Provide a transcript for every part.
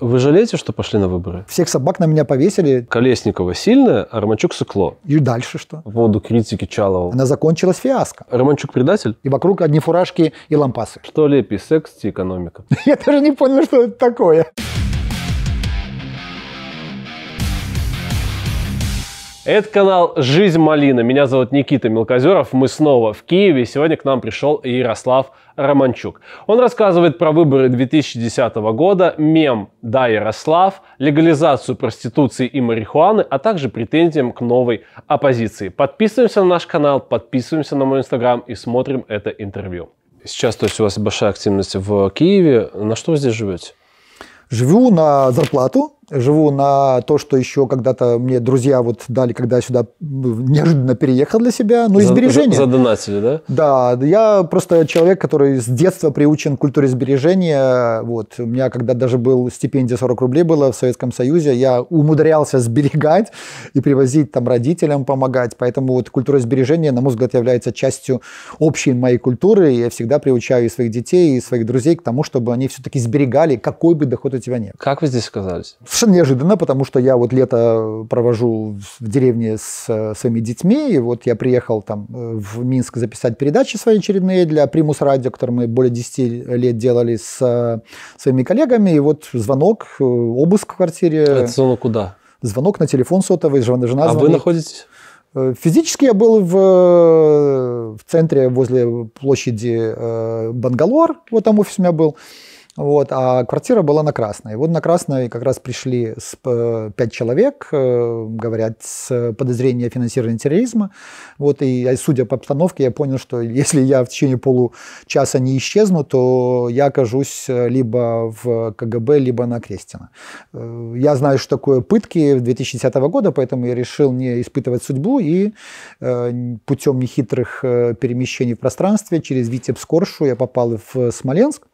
Вы жалеете, что пошли на выборы? Всех собак на меня повесили. Колесникова сильная, а Романчук сыкло. И дальше что? В воду критики Чалова. Она закончилась фиаско. Романчук предатель? И вокруг одни фуражки и лампасы. Что лепи, секс и экономика? Я даже не понял, что это такое. Это канал «Жизнь малина». Меня зовут Никита Мелкозеров. Мы снова в Киеве. Сегодня к нам пришел Ярослав Романчук. Он рассказывает про выборы 2010 года, мем «Да, Ярослав», легализацию проституции и марихуаны, а также претензиям к новой оппозиции. Подписываемся на наш канал, подписываемся на мой инстаграм и смотрим это интервью. Сейчас, то есть, у вас большая активность в Киеве. На что вы здесь живете? Живу на зарплату, живу на то, что еще когда-то мне друзья вот дали, когда я сюда неожиданно переехал для себя, ну и сбережения. За, задонатили, да? Да, я просто человек, который с детства приучен к культуре сбережения, вот, у меня когда даже был стипендия 40 рублей было в Советском Союзе, я умудрялся сберегать и привозить там родителям помогать, поэтому вот культура сбережения, на мой взгляд, является частью общей моей культуры, и я всегда приучаю и своих детей, и своих друзей к тому, чтобы они все-таки сберегали, какой бы доход у тебя не Как вы здесь оказались? совершенно неожиданно, потому что я вот лето провожу в деревне с своими детьми, и вот я приехал там э, в Минск записать передачи свои очередные для Примус Радио, которые мы более 10 лет делали с э, своими коллегами, и вот звонок, э, обыск в квартире. А Это звонок куда? Звонок на телефон сотовый, жена, жена А звонит. вы находитесь? Физически я был в, в центре возле площади Бангалор, вот там офис у меня был. Вот, а квартира была на Красной. Вот на Красной как раз пришли э, пять человек, э, говорят, с подозрения финансирования терроризма. Вот, и э, судя по обстановке, я понял, что если я в течение получаса не исчезну, то я окажусь либо в КГБ, либо на Крестина. Я знаю, что такое пытки 2010 года, поэтому я решил не испытывать судьбу и путем нехитрых перемещений в пространстве через Витебск-Коршу я попал в Смоленск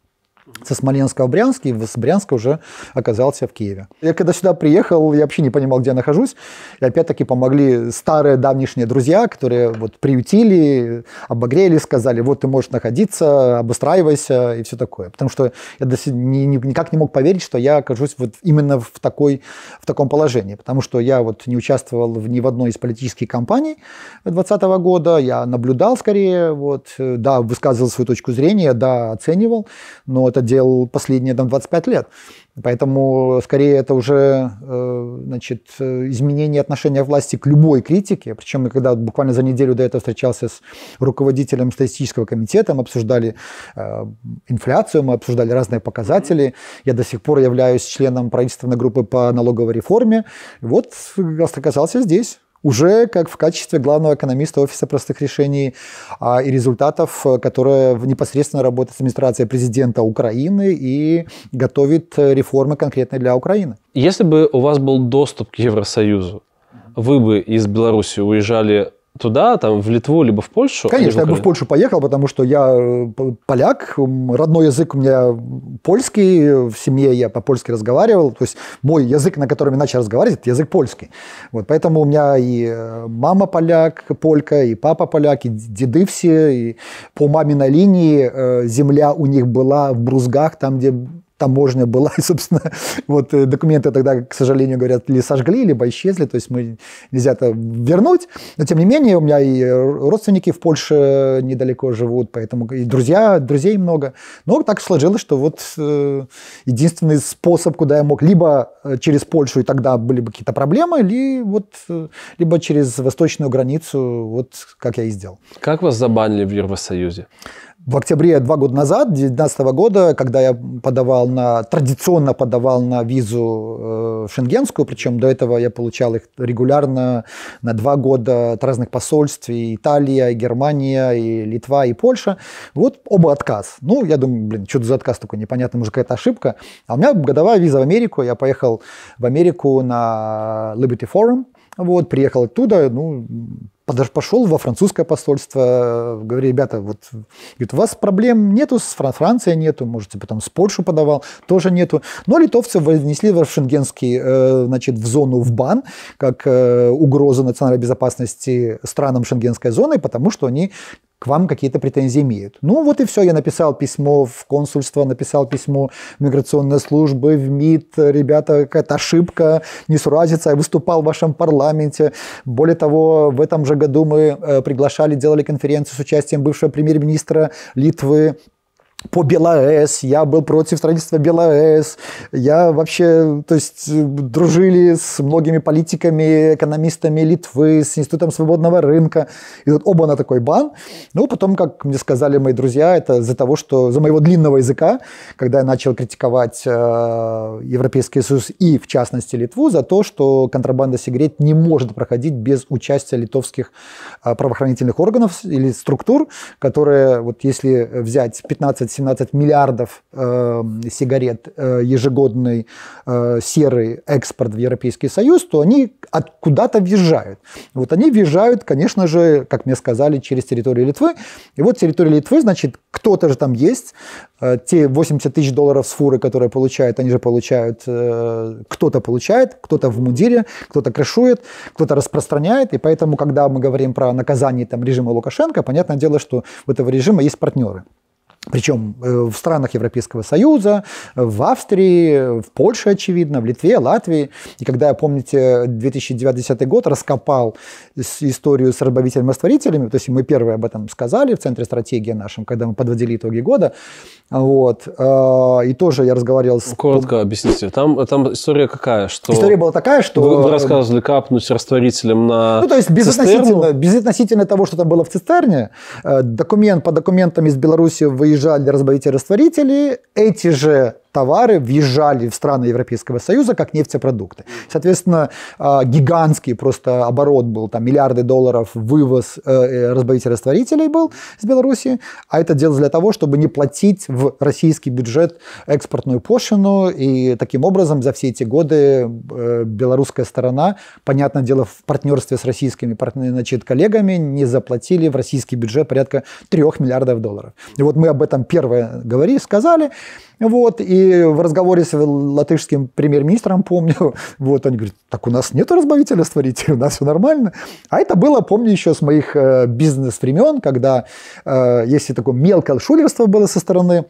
со Смоленска в Брянск, и с Брянска уже оказался в Киеве. Я когда сюда приехал, я вообще не понимал, где я нахожусь. И опять-таки помогли старые давнишние друзья, которые вот приютили, обогрели, сказали, вот ты можешь находиться, обустраивайся и все такое. Потому что я до сих, ни, ни, никак не мог поверить, что я окажусь вот именно в, такой, в таком положении. Потому что я вот не участвовал в, ни в одной из политических кампаний 2020 года, я наблюдал скорее, вот, э, да, высказывал свою точку зрения, да, оценивал, но это делал последние там, 25 лет. Поэтому, скорее, это уже э, значит, изменение отношения власти к любой критике. Причем, я когда буквально за неделю до этого встречался с руководителем статистического комитета, мы обсуждали э, инфляцию, мы обсуждали разные показатели. Я до сих пор являюсь членом правительственной группы по налоговой реформе. Вот э, оказался здесь уже как в качестве главного экономиста Офиса простых решений а, и результатов, э, которая непосредственно работает с администрацией президента Украины и готовит э, реформы конкретно для Украины. Если бы у вас был доступ к Евросоюзу, вы бы из Беларуси уезжали туда, там, в Литву, либо в Польшу? Конечно, я бы в Польшу поехал, потому что я э, поляк, родной язык у меня польский, в семье я по-польски разговаривал, то есть мой язык, на котором я начал разговаривать, это язык польский. Вот, поэтому у меня и э, мама поляк, полька, и папа поляк, и деды все, и по маминой линии э, земля у них была в Брузгах, там, где таможня была, и, собственно, вот э, документы тогда, к сожалению, говорят, или сожгли, либо исчезли, то есть мы нельзя это вернуть, но тем не менее у меня и родственники в Польше недалеко живут, поэтому и друзья, друзей много, но так сложилось, что вот э, единственный способ, куда я мог, либо э, через Польшу, и тогда были бы какие-то проблемы, или вот, э, либо через восточную границу, вот как я и сделал. Как вас забанили в Евросоюзе? в октябре два года назад, 2019 года, когда я подавал на, традиционно подавал на визу э, шенгенскую, причем до этого я получал их регулярно на два года от разных посольств, и Италия, и Германия, и Литва, и Польша. Вот оба отказ. Ну, я думаю, блин, что за отказ такой непонятный, может, какая-то ошибка. А у меня годовая виза в Америку, я поехал в Америку на Liberty Forum, вот, приехал оттуда, ну, пошел во французское посольство, э, говорю, ребята, вот, говорит, у вас проблем нету, с Фран Францией нету, можете потом с Польшу подавал, тоже нету. Но литовцы внесли в шенгенский, э, значит, в зону в бан, как э, угрозу национальной безопасности странам шенгенской зоны, потому что они к вам какие-то претензии имеют. Ну вот и все, я написал письмо в консульство, написал письмо в миграционные службы, в МИД, ребята, какая-то ошибка, несуразица, я выступал в вашем парламенте. Более того, в этом же году мы э, приглашали, делали конференцию с участием бывшего премьер-министра Литвы по БелАЭС, я был против строительства БелАЭС, я вообще, то есть, э, дружили с многими политиками, экономистами Литвы, с Институтом свободного рынка, и вот оба на такой бан. Ну, потом, как мне сказали мои друзья, это за того, что, за моего длинного языка, когда я начал критиковать э, Европейский Союз и, в частности, Литву, за то, что контрабанда сигарет не может проходить без участия литовских э, правоохранительных органов или структур, которые, вот если взять 15 17 миллиардов э, сигарет э, ежегодный э, серый экспорт в Европейский Союз, то они откуда-то въезжают. Вот они въезжают, конечно же, как мне сказали, через территорию Литвы. И вот территория Литвы, значит, кто-то же там есть, э, те 80 тысяч долларов с фуры, которые получают, они же получают, э, кто-то получает, кто-то в мундире, кто-то крышует, кто-то распространяет, и поэтому, когда мы говорим про наказание там, режима Лукашенко, понятное дело, что у этого режима есть партнеры. Причем э, в странах Европейского Союза, в Австрии, в Польше, очевидно, в Литве, Латвии. И когда, помните, 2009 год раскопал историю с разбавителем-растворителями, то есть мы первые об этом сказали в Центре стратегии нашем, когда мы подводили итоги года, вот. Э, и тоже я разговаривал с... Коротко объясните. Там, там история какая? Что... История была такая, что... Вы, вы э, рассказывали капнуть растворителем на Ну, то есть, безотносительно, безотносительно того, что там было в цистерне, э, документ по документам из Беларуси выезжали разбавители растворители. Эти же товары въезжали в страны Европейского Союза как нефтепродукты. Соответственно, а, гигантский просто оборот был, там миллиарды долларов вывоз э, э, разбавителей-растворителей был с Беларуси, а это делалось для того, чтобы не платить в российский бюджет экспортную пошлину, и таким образом за все эти годы э, белорусская сторона, понятное дело, в партнерстве с российскими значит, коллегами не заплатили в российский бюджет порядка 3 миллиардов долларов. И вот мы об этом первое говорили, сказали, вот, и в разговоре с латышским премьер-министром, помню, вот они говорят, так у нас нет разбавителя створителя, у нас все нормально. А это было, помню, еще с моих э, бизнес-времен, когда, э, если такое мелкое шулерство было со стороны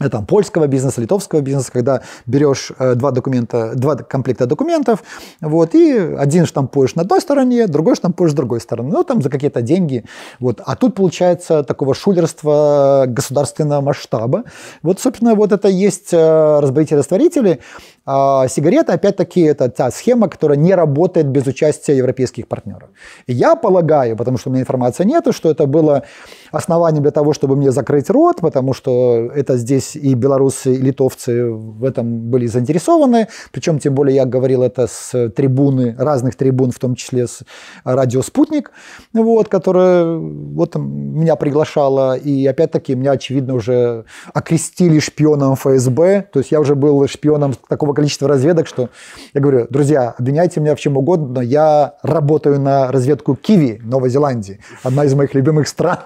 Э, там, польского бизнеса, литовского бизнеса, когда берешь э, два документа, два комплекта документов, вот, и один штампуешь на той стороне, другой штампуешь с другой стороны, ну, там, за какие-то деньги, вот, а тут получается такого шулерства государственного масштаба, вот, собственно, вот это есть э, разбавители-растворители, а сигареты, опять-таки, это та схема, которая не работает без участия европейских партнеров. я полагаю, потому что у меня информации нету, что это было основанием для того, чтобы мне закрыть рот, потому что это здесь и белорусы, и литовцы в этом были заинтересованы. Причем, тем более, я говорил это с трибуны, разных трибун, в том числе с радио «Спутник», вот, которая вот, меня приглашала. И, опять-таки, меня, очевидно, уже окрестили шпионом ФСБ. То есть я уже был шпионом такого количества разведок, что я говорю, друзья, обвиняйте меня в чем угодно, но я работаю на разведку Киви, Новой Зеландии, одна из моих любимых стран.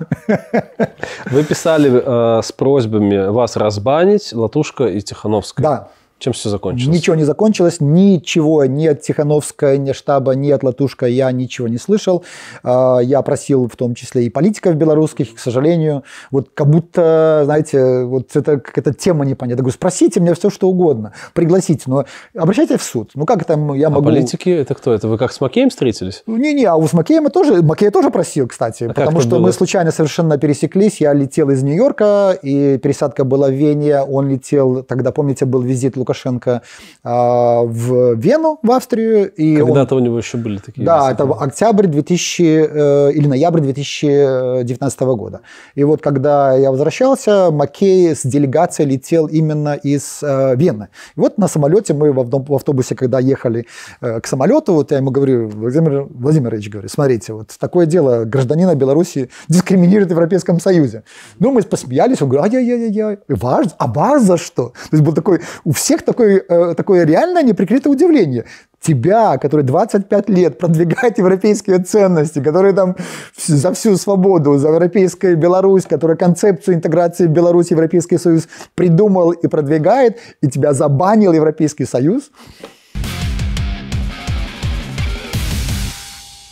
Вы писали э, с просьбами вас разбанить Латушка и Тихановская. Да. Чем все закончилось? Ничего не закончилось, ничего ни от Тихановска, ни от штаба, ни от Латушка я ничего не слышал. А, я просил в том числе и политиков белорусских, и, к сожалению, вот как будто, знаете, вот это какая-то тема непонятная. Я говорю, спросите меня все, что угодно, пригласите, но обращайтесь в суд. Ну как там я а могу... А политики это кто? Это вы как с Макеем встретились? Не-не, а у с Макеем тоже, Макея тоже просил, кстати, а потому что было? мы случайно совершенно пересеклись. Я летел из Нью-Йорка, и пересадка была в Вене, он летел, тогда, помните, был визит Лука. Лукашенко а, в Вену, в Австрию. И Когда-то он... у него еще были такие. Да, это октябрь 2000 э, или ноябрь 2019 года. И вот когда я возвращался, Маккей с делегацией летел именно из э, Вены. И вот на самолете мы в автобусе, когда ехали э, к самолету, вот я ему говорю, Владимир Владимирович, говорю, смотрите, вот такое дело, гражданина Беларуси дискриминирует в Европейском Союзе. Ну, мы посмеялись, он говорит, ай-яй-яй-яй, а а вас за что? То есть был такой, у всех всех э, такое, такое реальное неприкрытое удивление. Тебя, который 25 лет продвигает европейские ценности, который там за всю свободу, за европейскую Беларусь, который концепцию интеграции Беларусь, Европейский Союз придумал и продвигает, и тебя забанил Европейский Союз?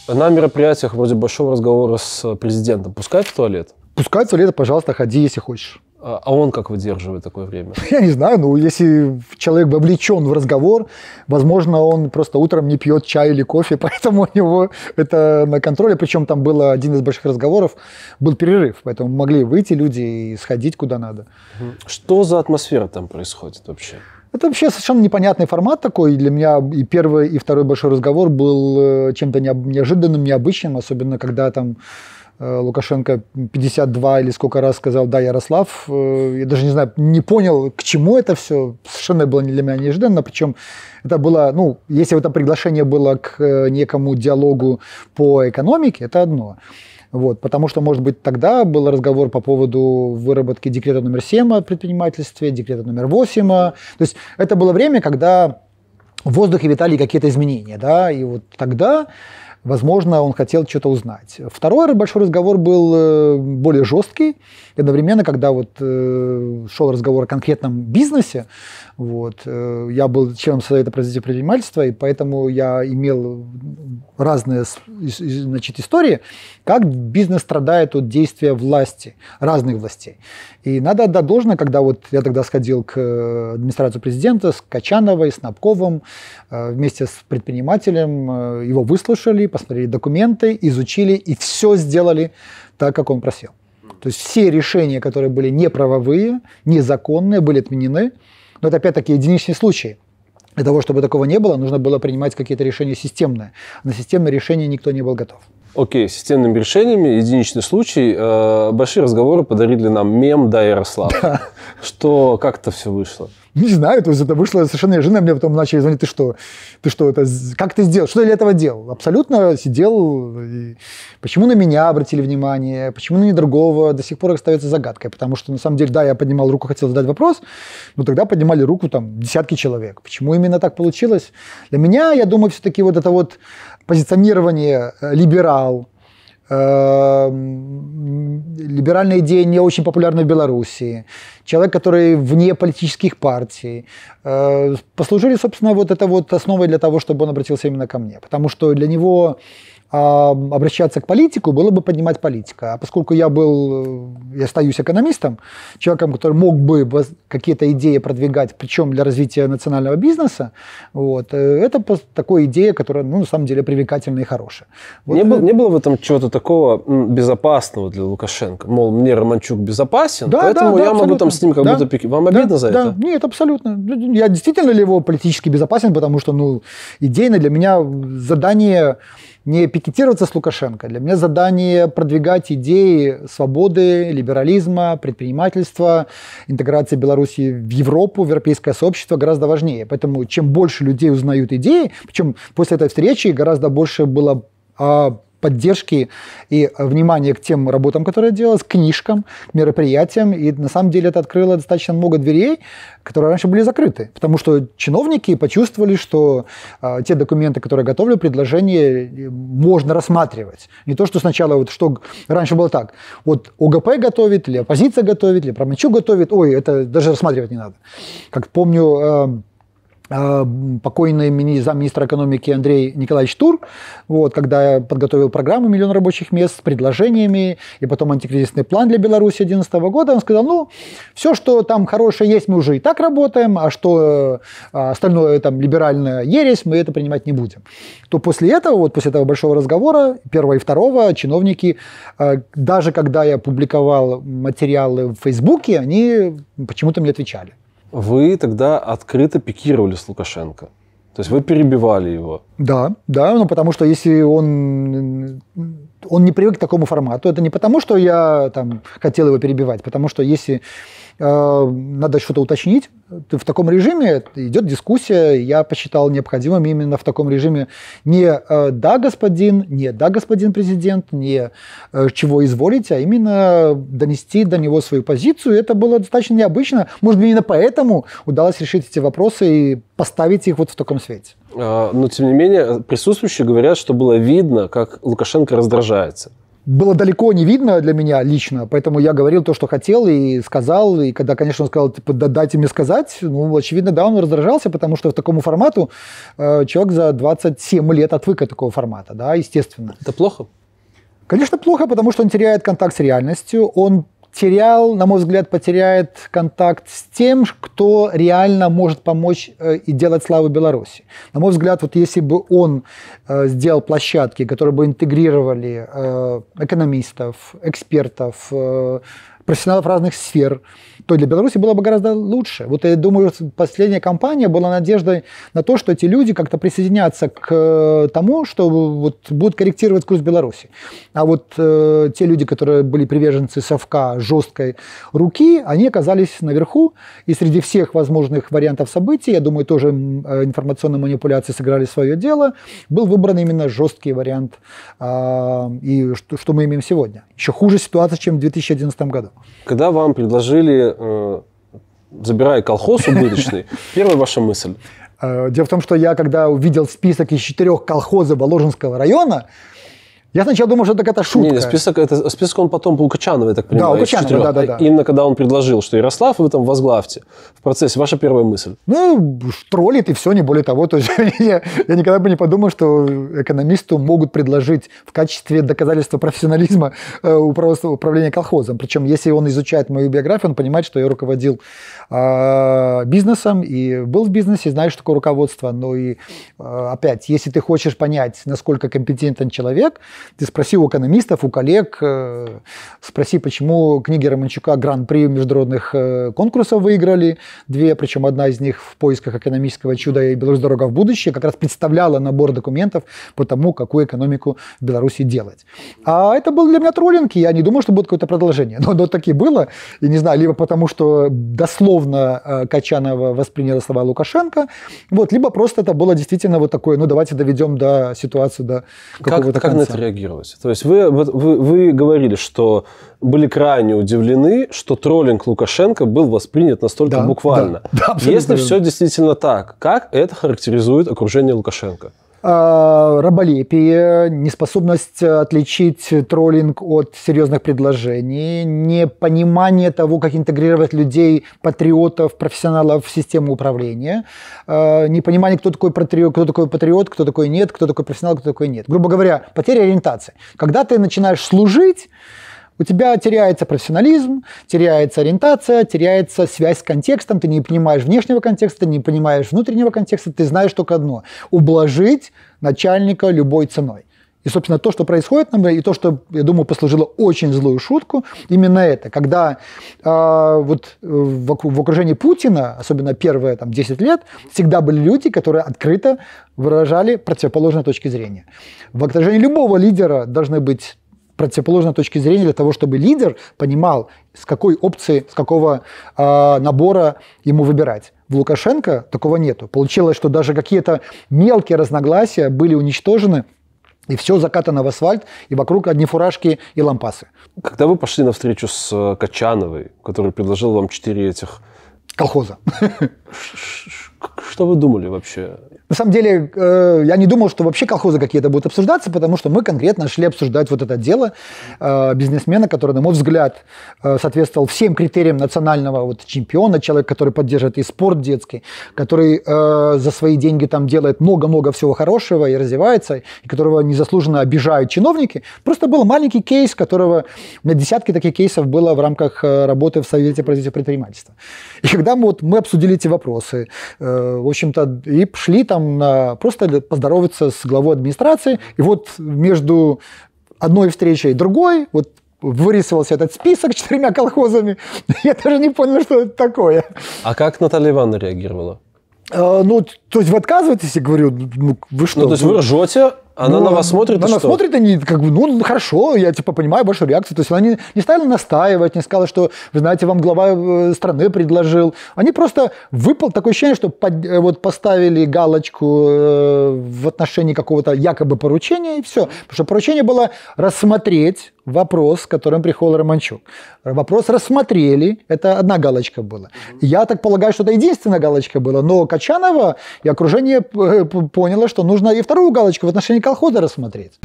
На мероприятиях вроде большого разговора с президентом Пускай в туалет? Пускай в туалет, пожалуйста, ходи, если хочешь. А, а он как выдерживает такое время? Я не знаю, ну, если человек вовлечен в разговор, возможно, он просто утром не пьет чай или кофе, поэтому у него это на контроле. Причем там был один из больших разговоров, был перерыв, поэтому могли выйти люди и сходить куда надо. Что за атмосфера там происходит вообще? Это вообще совершенно непонятный формат такой. Для меня и первый, и второй большой разговор был э, чем-то неожиданным, необычным, особенно когда там Э, Лукашенко 52 или сколько раз сказал «да, Ярослав». Э, я даже не знаю, не понял, к чему это все. Совершенно было для меня неожиданно. Причем это было, ну, если это приглашение было к э, некому диалогу по экономике, это одно. Вот, потому что, может быть, тогда был разговор по поводу выработки декрета номер 7 о предпринимательстве, декрета номер 8. То есть это было время, когда в воздухе витали какие-то изменения. Да? И вот тогда Возможно, он хотел что-то узнать. Второй большой разговор был э, более жесткий. И одновременно, когда вот э, шел разговор о конкретном бизнесе, вот. Э, я был членом Совета производителей предпринимательства, и поэтому я имел разные значит, истории, как бизнес страдает от действия власти, разных властей. И надо отдать должное, когда вот я тогда сходил к э, администрации президента с Качановой, с Набковым, э, вместе с предпринимателем, его выслушали, посмотрели документы, изучили и все сделали так, как он просил. То есть все решения, которые были неправовые, незаконные, были отменены. Но это опять-таки единичные случаи. Для того, чтобы такого не было, нужно было принимать какие-то решения системные. На системные решения никто не был готов. Окей, okay, системными решениями, единичный случай. Э, большие разговоры подарили нам мем «Да, Ярослав», да. что как это все вышло. Не знаю, то есть это вышло совершенно неожиданно. Мне потом начали звонить, ты что, ты что, это, как ты сделал, что ты для этого делал? Абсолютно сидел, и почему на меня обратили внимание, почему на не другого, до сих пор остается загадкой, потому что на самом деле, да, я поднимал руку, хотел задать вопрос, но тогда поднимали руку там десятки человек. Почему именно так получилось? Для меня, я думаю, все-таки вот это вот позиционирование э, либерал, Эм, либеральная идея не очень популярна в Белоруссии, человек, который вне политических партий, э, послужили, собственно, вот это вот основой для того, чтобы он обратился именно ко мне. Потому что для него а, обращаться к политику было бы поднимать политика. А поскольку я был, э, я остаюсь экономистом, человеком, который мог бы какие-то идеи продвигать, причем для развития национального бизнеса, вот, э, это такая идея, которая, ну, на самом деле, привлекательная и хорошая. Вот не, это... был, не было в этом чего-то такого безопасного для Лукашенко? Мол, мне Романчук безопасен, да, поэтому да, да, я абсолютно. могу там с ним как да, будто пики. Вам да, обидно да, за да. это? Нет, абсолютно. Я действительно ли его политически безопасен, потому что, ну, идейно для меня задание не пикетироваться с Лукашенко. Для меня задание продвигать идеи свободы, либерализма, предпринимательства, интеграции Беларуси в Европу, в европейское сообщество гораздо важнее. Поэтому чем больше людей узнают идеи, причем после этой встречи гораздо больше было поддержки и э, внимания к тем работам, которые я делал, к книжкам, к мероприятиям. И на самом деле это открыло достаточно много дверей, которые раньше были закрыты, потому что чиновники почувствовали, что э, те документы, которые я готовлю, предложение, э, можно рассматривать. Не то, что сначала вот что раньше было так. Вот ОГП готовит, или оппозиция готовит, или Промачук готовит. Ой, это даже рассматривать не надо. Как помню, э, Э, покойный мини замминистра экономики Андрей Николаевич Тур, вот, когда я подготовил программу «Миллион рабочих мест» с предложениями, и потом антикризисный план для Беларуси 2011 года, он сказал, ну, все, что там хорошее есть, мы уже и так работаем, а что э, остальное там либеральная ересь, мы это принимать не будем. То после этого, вот после этого большого разговора, первого и второго, чиновники, э, даже когда я публиковал материалы в Фейсбуке, они почему-то мне отвечали вы тогда открыто пикировали с Лукашенко. То есть вы перебивали его. Да, да, ну потому что если он он не привык к такому формату, это не потому, что я там хотел его перебивать, потому что если Э, надо что-то уточнить. В таком режиме идет дискуссия. Я посчитал необходимым именно в таком режиме не э, «да, господин», не «да, господин президент», не э, «чего изволите», а именно донести до него свою позицию. Это было достаточно необычно. Может быть, именно поэтому удалось решить эти вопросы и поставить их вот в таком свете. А, но, тем не менее, присутствующие говорят, что было видно, как Лукашенко раздражается было далеко не видно для меня лично, поэтому я говорил то, что хотел и сказал. И когда, конечно, он сказал, типа, дайте мне сказать, ну, очевидно, да, он раздражался, потому что в такому формату э, человек за 27 лет отвык от такого формата, да, естественно. Это плохо? Конечно, плохо, потому что он теряет контакт с реальностью, он терял, на мой взгляд, потеряет контакт с тем, кто реально может помочь э, и делать славу Беларуси. На мой взгляд, вот если бы он э, сделал площадки, которые бы интегрировали э, экономистов, экспертов, профессионалов разных сфер, то для Беларуси было бы гораздо лучше. Вот я думаю, последняя кампания была надеждой на то, что эти люди как-то присоединятся к э, тому, что вот будут корректировать курс Беларуси. А вот э, те люди, которые были приверженцы совка жесткой руки, они оказались наверху, и среди всех возможных вариантов событий, я думаю, тоже э, информационные манипуляции сыграли свое дело, был выбран именно жесткий вариант, э, и что, что мы имеем сегодня. Еще хуже ситуация, чем в 2011 году. Когда вам предложили Э, забирая колхоз убыточный, первая ваша мысль? Э, дело в том, что я, когда увидел список из четырех колхозов Воложенского района, я сначала думал, что это шутка. Нет, не, список, это, список он потом был я так понимаю. Да, у да, да, да. Именно когда он предложил, что Ярослав вы там возглавьте. В процессе ваша первая мысль? Ну, троллит и все, не более того. То есть я, я никогда бы не подумал, что экономисту могут предложить в качестве доказательства профессионализма э, управления колхозом. Причем, если он изучает мою биографию, он понимает, что я руководил а, бизнесом и был в бизнесе, знаешь, что такое руководство. Но и а, опять, если ты хочешь понять, насколько компетентен человек – ты спроси у экономистов, у коллег, э, спроси, почему книги Романчука гран-при международных э, конкурсов выиграли. Две, причем одна из них в поисках экономического чуда и Беларусь дорога в будущее как раз представляла набор документов по тому, какую экономику в Беларуси делать. А это был для меня троллинг, и я не думал, что будет какое-то продолжение. Но, но так и было. И не знаю, либо потому, что дословно э, Качанова восприняла слова Лукашенко, вот, либо просто это было действительно вот такое, ну давайте доведем до ситуации до какого-то как, конца. Как на реагировать? То есть вы, вы, вы говорили, что были крайне удивлены, что троллинг Лукашенко был воспринят настолько да, буквально. Да, да, Если все действительно так, как это характеризует окружение Лукашенко? А, раболепие, неспособность э, отличить троллинг от серьезных предложений, непонимание того, как интегрировать людей, патриотов, профессионалов в систему управления, э, непонимание, кто такой патриот, кто такой патриот, кто такой нет, кто такой профессионал, кто такой нет. Грубо говоря, потеря ориентации. Когда ты начинаешь служить, у тебя теряется профессионализм, теряется ориентация, теряется связь с контекстом, ты не понимаешь внешнего контекста, не понимаешь внутреннего контекста, ты знаешь только одно – ублажить начальника любой ценой. И, собственно, то, что происходит, и то, что, я думаю, послужило очень злую шутку, именно это, когда а, э, вот в, в окружении Путина, особенно первые там, 10 лет, всегда были люди, которые открыто выражали противоположные точки зрения. В окружении любого лидера должны быть противоположной точки зрения для того, чтобы лидер понимал, с какой опции, с какого э, набора ему выбирать. В Лукашенко такого нету. Получилось, что даже какие-то мелкие разногласия были уничтожены, и все закатано в асфальт, и вокруг одни фуражки и лампасы. Когда вы пошли на встречу с э, Качановой, который предложил вам четыре этих... Колхоза. Что вы думали вообще? На самом деле, э, я не думал, что вообще колхозы какие-то будут обсуждаться, потому что мы конкретно шли обсуждать вот это дело э, бизнесмена, который, на мой взгляд, э, соответствовал всем критериям национального вот, чемпиона, человек, который поддерживает и спорт детский, который за свои деньги там делает много-много всего хорошего и развивается, и которого незаслуженно обижают чиновники. Просто был маленький кейс, которого у меня десятки таких кейсов было в рамках работы в Совете развития предпринимательства. И когда мы, вот, мы обсудили эти вопросы, в общем-то, и шли там там на, э, просто поздороваться с главой администрации. И вот между одной встречей и другой вот вырисовался этот список четырьмя колхозами. Я даже не понял, что это такое. А как Наталья Ивановна реагировала? Э, ну, то есть вы отказываетесь, я говорю, ну, ну вы ну, что? Ну, то есть вы ржете, она ну, на вас смотрит, Она что? смотрит, они как бы, «Ну, ну, хорошо, я, типа, понимаю вашу реакцию. То есть она не, не стала настаивать, не сказала, что, вы знаете, вам глава э, страны предложил. Они просто выпал такое ощущение, что под, э, вот поставили галочку э, в отношении какого-то якобы поручения, и все. Потому что поручение было рассмотреть вопрос, с которым пришел Романчук. Вопрос рассмотрели, это одна галочка была. Я так полагаю, что это единственная галочка была, но Качанова и окружение э, поняло, что нужно и вторую галочку в отношении колхоза рассмотреть.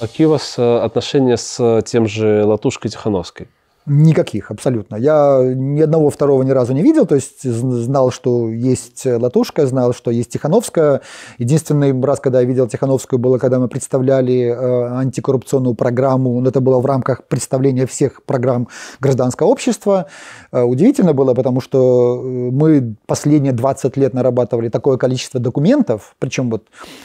Какие у вас э, отношения с э, тем же Латушкой Тихановской? Никаких, абсолютно. Я ни одного второго ни разу не видел, то есть знал, что есть Латушка, знал, что есть Тихановская. Единственный раз, когда я видел Тихановскую, было, когда мы представляли э, антикоррупционную программу, это было в рамках представления всех программ гражданского общества. Э, удивительно было, потому что э, мы последние 20 лет нарабатывали такое количество документов, причем вот,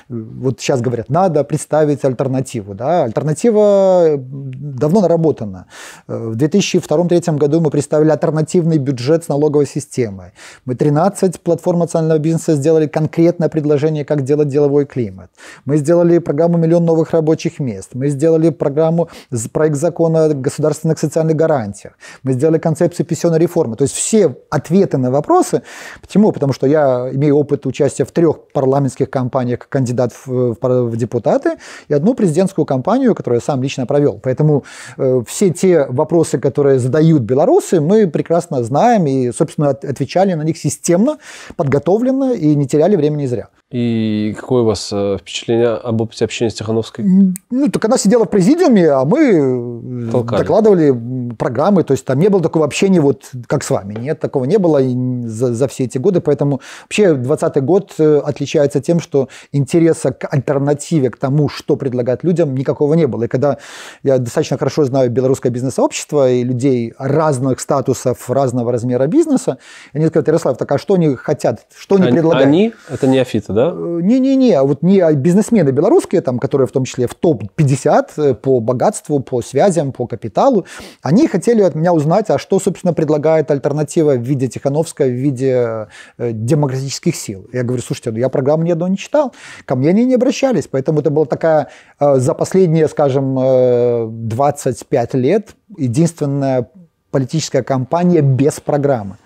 вот сейчас говорят, надо представить альтернативу. Да? Альтернатива давно наработана. В 2000 2002-2003 году мы представили альтернативный бюджет с налоговой системы. Мы 13 платформ национального бизнеса сделали конкретное предложение, как делать деловой климат. Мы сделали программу «Миллион новых рабочих мест». Мы сделали программу «Проект закона о государственных социальных гарантиях». Мы сделали концепцию пенсионной реформы. То есть все ответы на вопросы. Почему? Потому что я имею опыт участия в трех парламентских кампаниях как кандидат в, в депутаты и одну президентскую кампанию, которую я сам лично провел. Поэтому э, все те вопросы, которые которые задают белорусы, мы прекрасно знаем и, собственно, отвечали на них системно, подготовленно и не теряли времени зря. И какое у вас э, впечатление об опыте общения с Тихановской? Ну, так она сидела в президиуме, а мы э, Толкали. докладывали программы. То есть там не было такого общения, вот как с вами. Нет, такого не было за, за все эти годы. Поэтому вообще 2020 год э, отличается тем, что интереса к альтернативе, к тому, что предлагать людям, никакого не было. И когда я достаточно хорошо знаю белорусское бизнес-сообщество и людей разных статусов, разного размера бизнеса, они говорят, Ярослав, так а что они хотят, что они, они предлагают? Они? Это не Афита, да? да? Не-не-не, а вот не бизнесмены белорусские, там, которые в том числе в топ-50 э, по богатству, по связям, по капиталу, они хотели от меня узнать, а что, собственно, предлагает альтернатива в виде Тихановская, в виде э, демократических сил. Я говорю, слушайте, ну я программу ни одной не читал, ко мне они не обращались, поэтому это была такая э, за последние, скажем, 25 лет единственная политическая кампания без программы.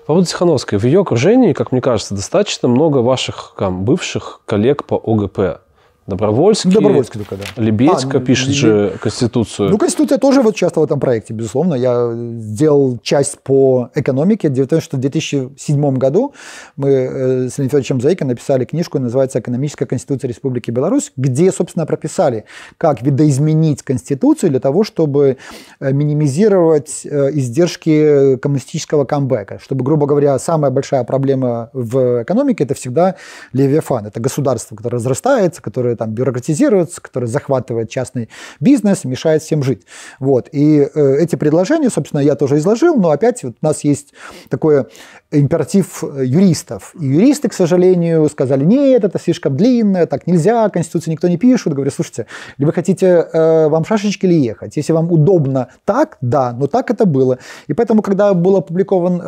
По поводу Тихановской. В ее окружении, как мне кажется, достаточно много ваших там, бывших коллег по ОГП. Добровольский. Добровольский только, да. Лебедько а, ну, пишет Лебедь... же Конституцию. Ну, Конституция тоже вот часто в этом проекте, безусловно. Я делал часть по экономике. Дело в том, что в 2007 году мы э, с Леонидом Зайко написали книжку, называется «Экономическая конституция Республики Беларусь», где, собственно, прописали, как видоизменить Конституцию для того, чтобы э, минимизировать э, издержки коммунистического камбэка. Чтобы, грубо говоря, самая большая проблема в экономике – это всегда левиафан. Это государство, которое разрастается, которое которая там бюрократизируется, которая захватывает частный бизнес, мешает всем жить. Вот. И э, эти предложения, собственно, я тоже изложил, но опять вот у нас есть такой императив э, юристов. И юристы, к сожалению, сказали, нет, это слишком длинное, так нельзя, Конституцию никто не пишет. Говорю, слушайте, или вы хотите, э, вам шашечки или ехать? Если вам удобно так, да, но так это было. И поэтому, когда был опубликован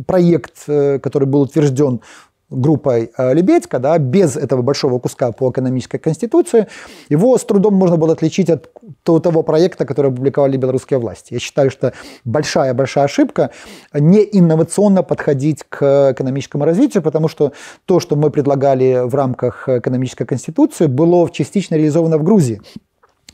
э, проект, э, который был утвержден группой э, Лебедько, да, без этого большого куска по экономической конституции, его с трудом можно было отличить от того проекта, который опубликовали белорусские власти. Я считаю, что большая-большая ошибка не инновационно подходить к экономическому развитию, потому что то, что мы предлагали в рамках экономической конституции, было частично реализовано в Грузии.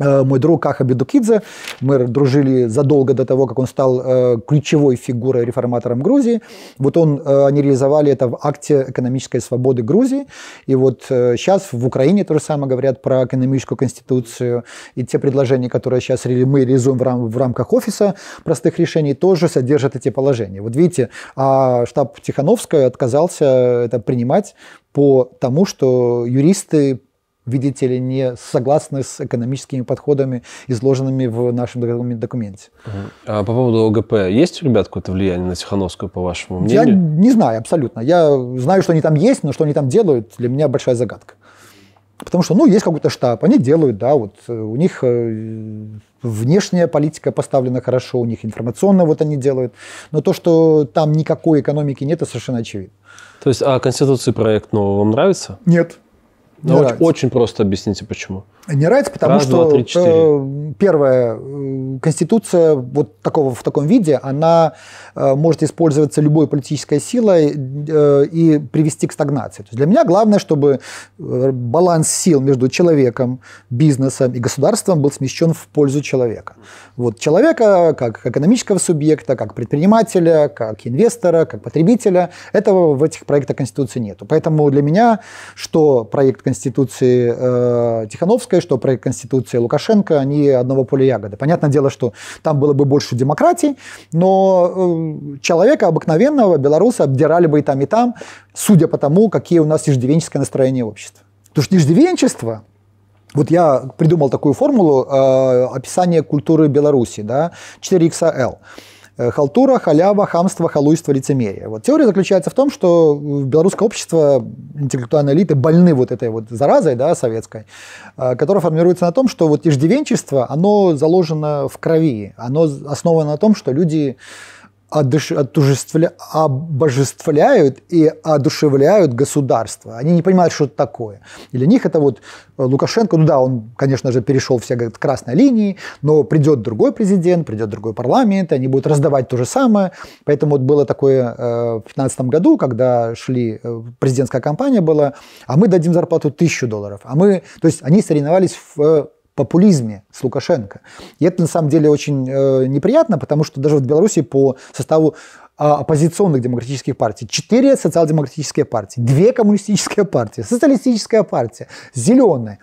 Э, мой друг Каха Бедукидзе. Мы дружили задолго до того, как он стал э, ключевой фигурой реформатором Грузии. Вот он, э, они реализовали это в акте экономической свободы Грузии. И вот сейчас в Украине то же самое говорят про экономическую конституцию. И те предложения, которые сейчас мы реализуем в, рамках офиса простых решений, тоже содержат эти положения. Вот видите, а штаб Тихановская отказался это принимать по тому, что юристы видите ли, не согласны с экономическими подходами, изложенными в нашем документе. А по поводу ОГП, есть у ребят какое-то влияние на Тихановскую, по вашему мнению? Я не знаю абсолютно. Я знаю, что они там есть, но что они там делают, для меня большая загадка. Потому что, ну, есть какой-то штаб, они делают, да, вот э, у них э, внешняя политика поставлена хорошо, у них информационно вот они делают, но то, что там никакой экономики нет, это совершенно очевидно. То есть, а конституции проект нового вам нравится? Нет очень, очень просто объясните, почему не нравится, потому Раз, что два, три, э, первое, э, конституция вот такого в таком виде, она э, может использоваться любой политической силой э, и привести к стагнации. То есть для меня главное, чтобы э, баланс сил между человеком, бизнесом и государством был смещен в пользу человека. Вот человека как экономического субъекта, как предпринимателя, как инвестора, как потребителя, этого в этих проектах конституции нету. Поэтому для меня, что проект конституции э, Тихановской Алексей, что проект Конституции Лукашенко, они одного поля ягоды. Понятное дело, что там было бы больше демократии, но э, человека обыкновенного, белоруса, обдирали бы и там, и там, судя по тому, какие у нас иждивенческое настроение общества. Потому что иждивенчество, вот я придумал такую формулу э, описания культуры Беларуси, да, 4XL. Э, халтура, халява, хамство, халуйство, лицемерие. Вот теория заключается в том, что э, белорусское общество, интеллектуальные элиты больны вот этой вот заразой, да, советской, э, которая формируется на том, что вот иждивенчество, оно заложено в крови, оно основано на том, что люди одыш... обожествляют и одушевляют государство. Они не понимают, что это такое. И для них это вот э, Лукашенко, ну да, он, конечно же, перешел все к красной линии, но придет другой президент, придет другой парламент, и они будут раздавать то же самое. Поэтому вот было такое э, в 2015 году, когда шли, э, президентская кампания была, а мы дадим зарплату тысячу долларов. А мы, то есть они соревновались в популизме с Лукашенко. И это на самом деле очень э, неприятно, потому что даже в Беларуси по составу э, оппозиционных демократических партий четыре социал-демократические партии, две коммунистические партии, социалистическая партия, зеленая,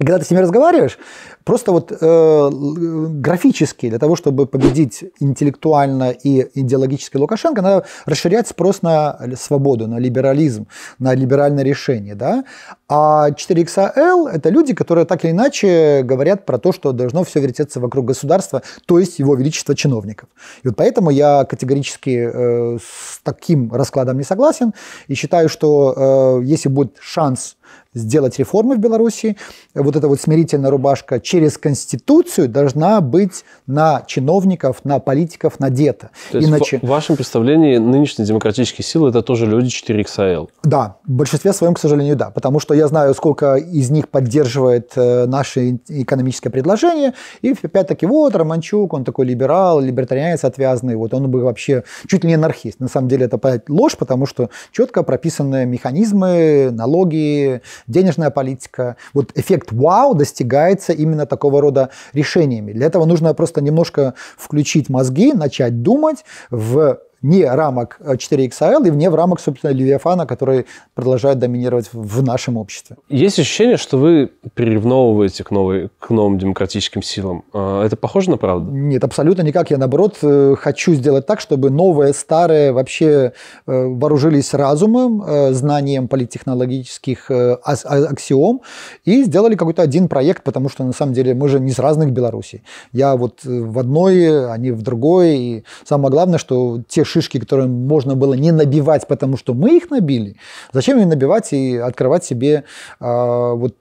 и когда ты с ними разговариваешь, просто вот э, графически, для того, чтобы победить интеллектуально и идеологически Лукашенко, надо расширять спрос на свободу, на либерализм, на либеральное решение. Да? А 4XL а – это люди, которые так или иначе говорят про то, что должно все вертеться вокруг государства, то есть его величество чиновников. И вот поэтому я категорически э, с таким раскладом не согласен и считаю, что э, если будет шанс сделать реформы в Беларуси. Вот эта вот смирительная рубашка через Конституцию должна быть на чиновников, на политиков надета. То Иначе... в вашем представлении нынешние демократические силы – это тоже люди 4XL? Да, в большинстве своем, к сожалению, да. Потому что я знаю, сколько из них поддерживает э, наше экономическое предложение. И опять-таки, вот, Романчук, он такой либерал, либертарианец отвязный, вот он бы вообще чуть ли не анархист. На самом деле это ложь, потому что четко прописаны механизмы, налоги, денежная политика. Вот эффект вау достигается именно такого рода решениями. Для этого нужно просто немножко включить мозги, начать думать в не рамок 4XL э, и вне в рамок, собственно, Левиафана, который продолжает доминировать в нашем обществе. Есть ощущение, что вы приревновываете к, новой, к новым демократическим силам. А, это похоже на правду? Нет, абсолютно никак. Я, наоборот, э, хочу сделать так, чтобы новые, старые вообще э, вооружились разумом, знанием политтехнологических а, аксиом и сделали какой-то один проект, потому что, на самом деле, мы же не с разных Беларусей. Я вот в одной, они в другой. И самое главное, что те шишки, которые можно было не набивать, потому что мы их набили, зачем их набивать и открывать себе а, э, вот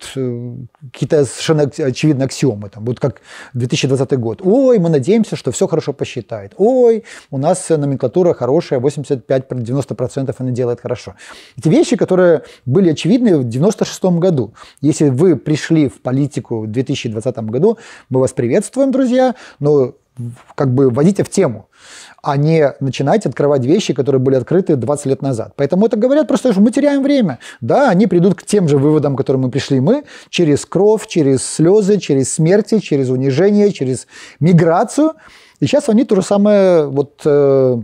какие-то совершенно очевидно аксиомы, там, вот как 2020 год. Ой, мы надеемся, что все хорошо посчитает. Ой, у нас номенклатура хорошая, 85-90% она делает хорошо. Эти вещи, которые были очевидны в 96 году. Если вы пришли в политику в 2020 году, мы вас приветствуем, друзья, но как бы вводите в тему а не начинать открывать вещи, которые были открыты 20 лет назад. Поэтому это говорят просто, что мы теряем время. Да, они придут к тем же выводам, к которым мы пришли мы, через кровь, через слезы, через смерти, через унижение, через миграцию. И сейчас они то же самое вот э,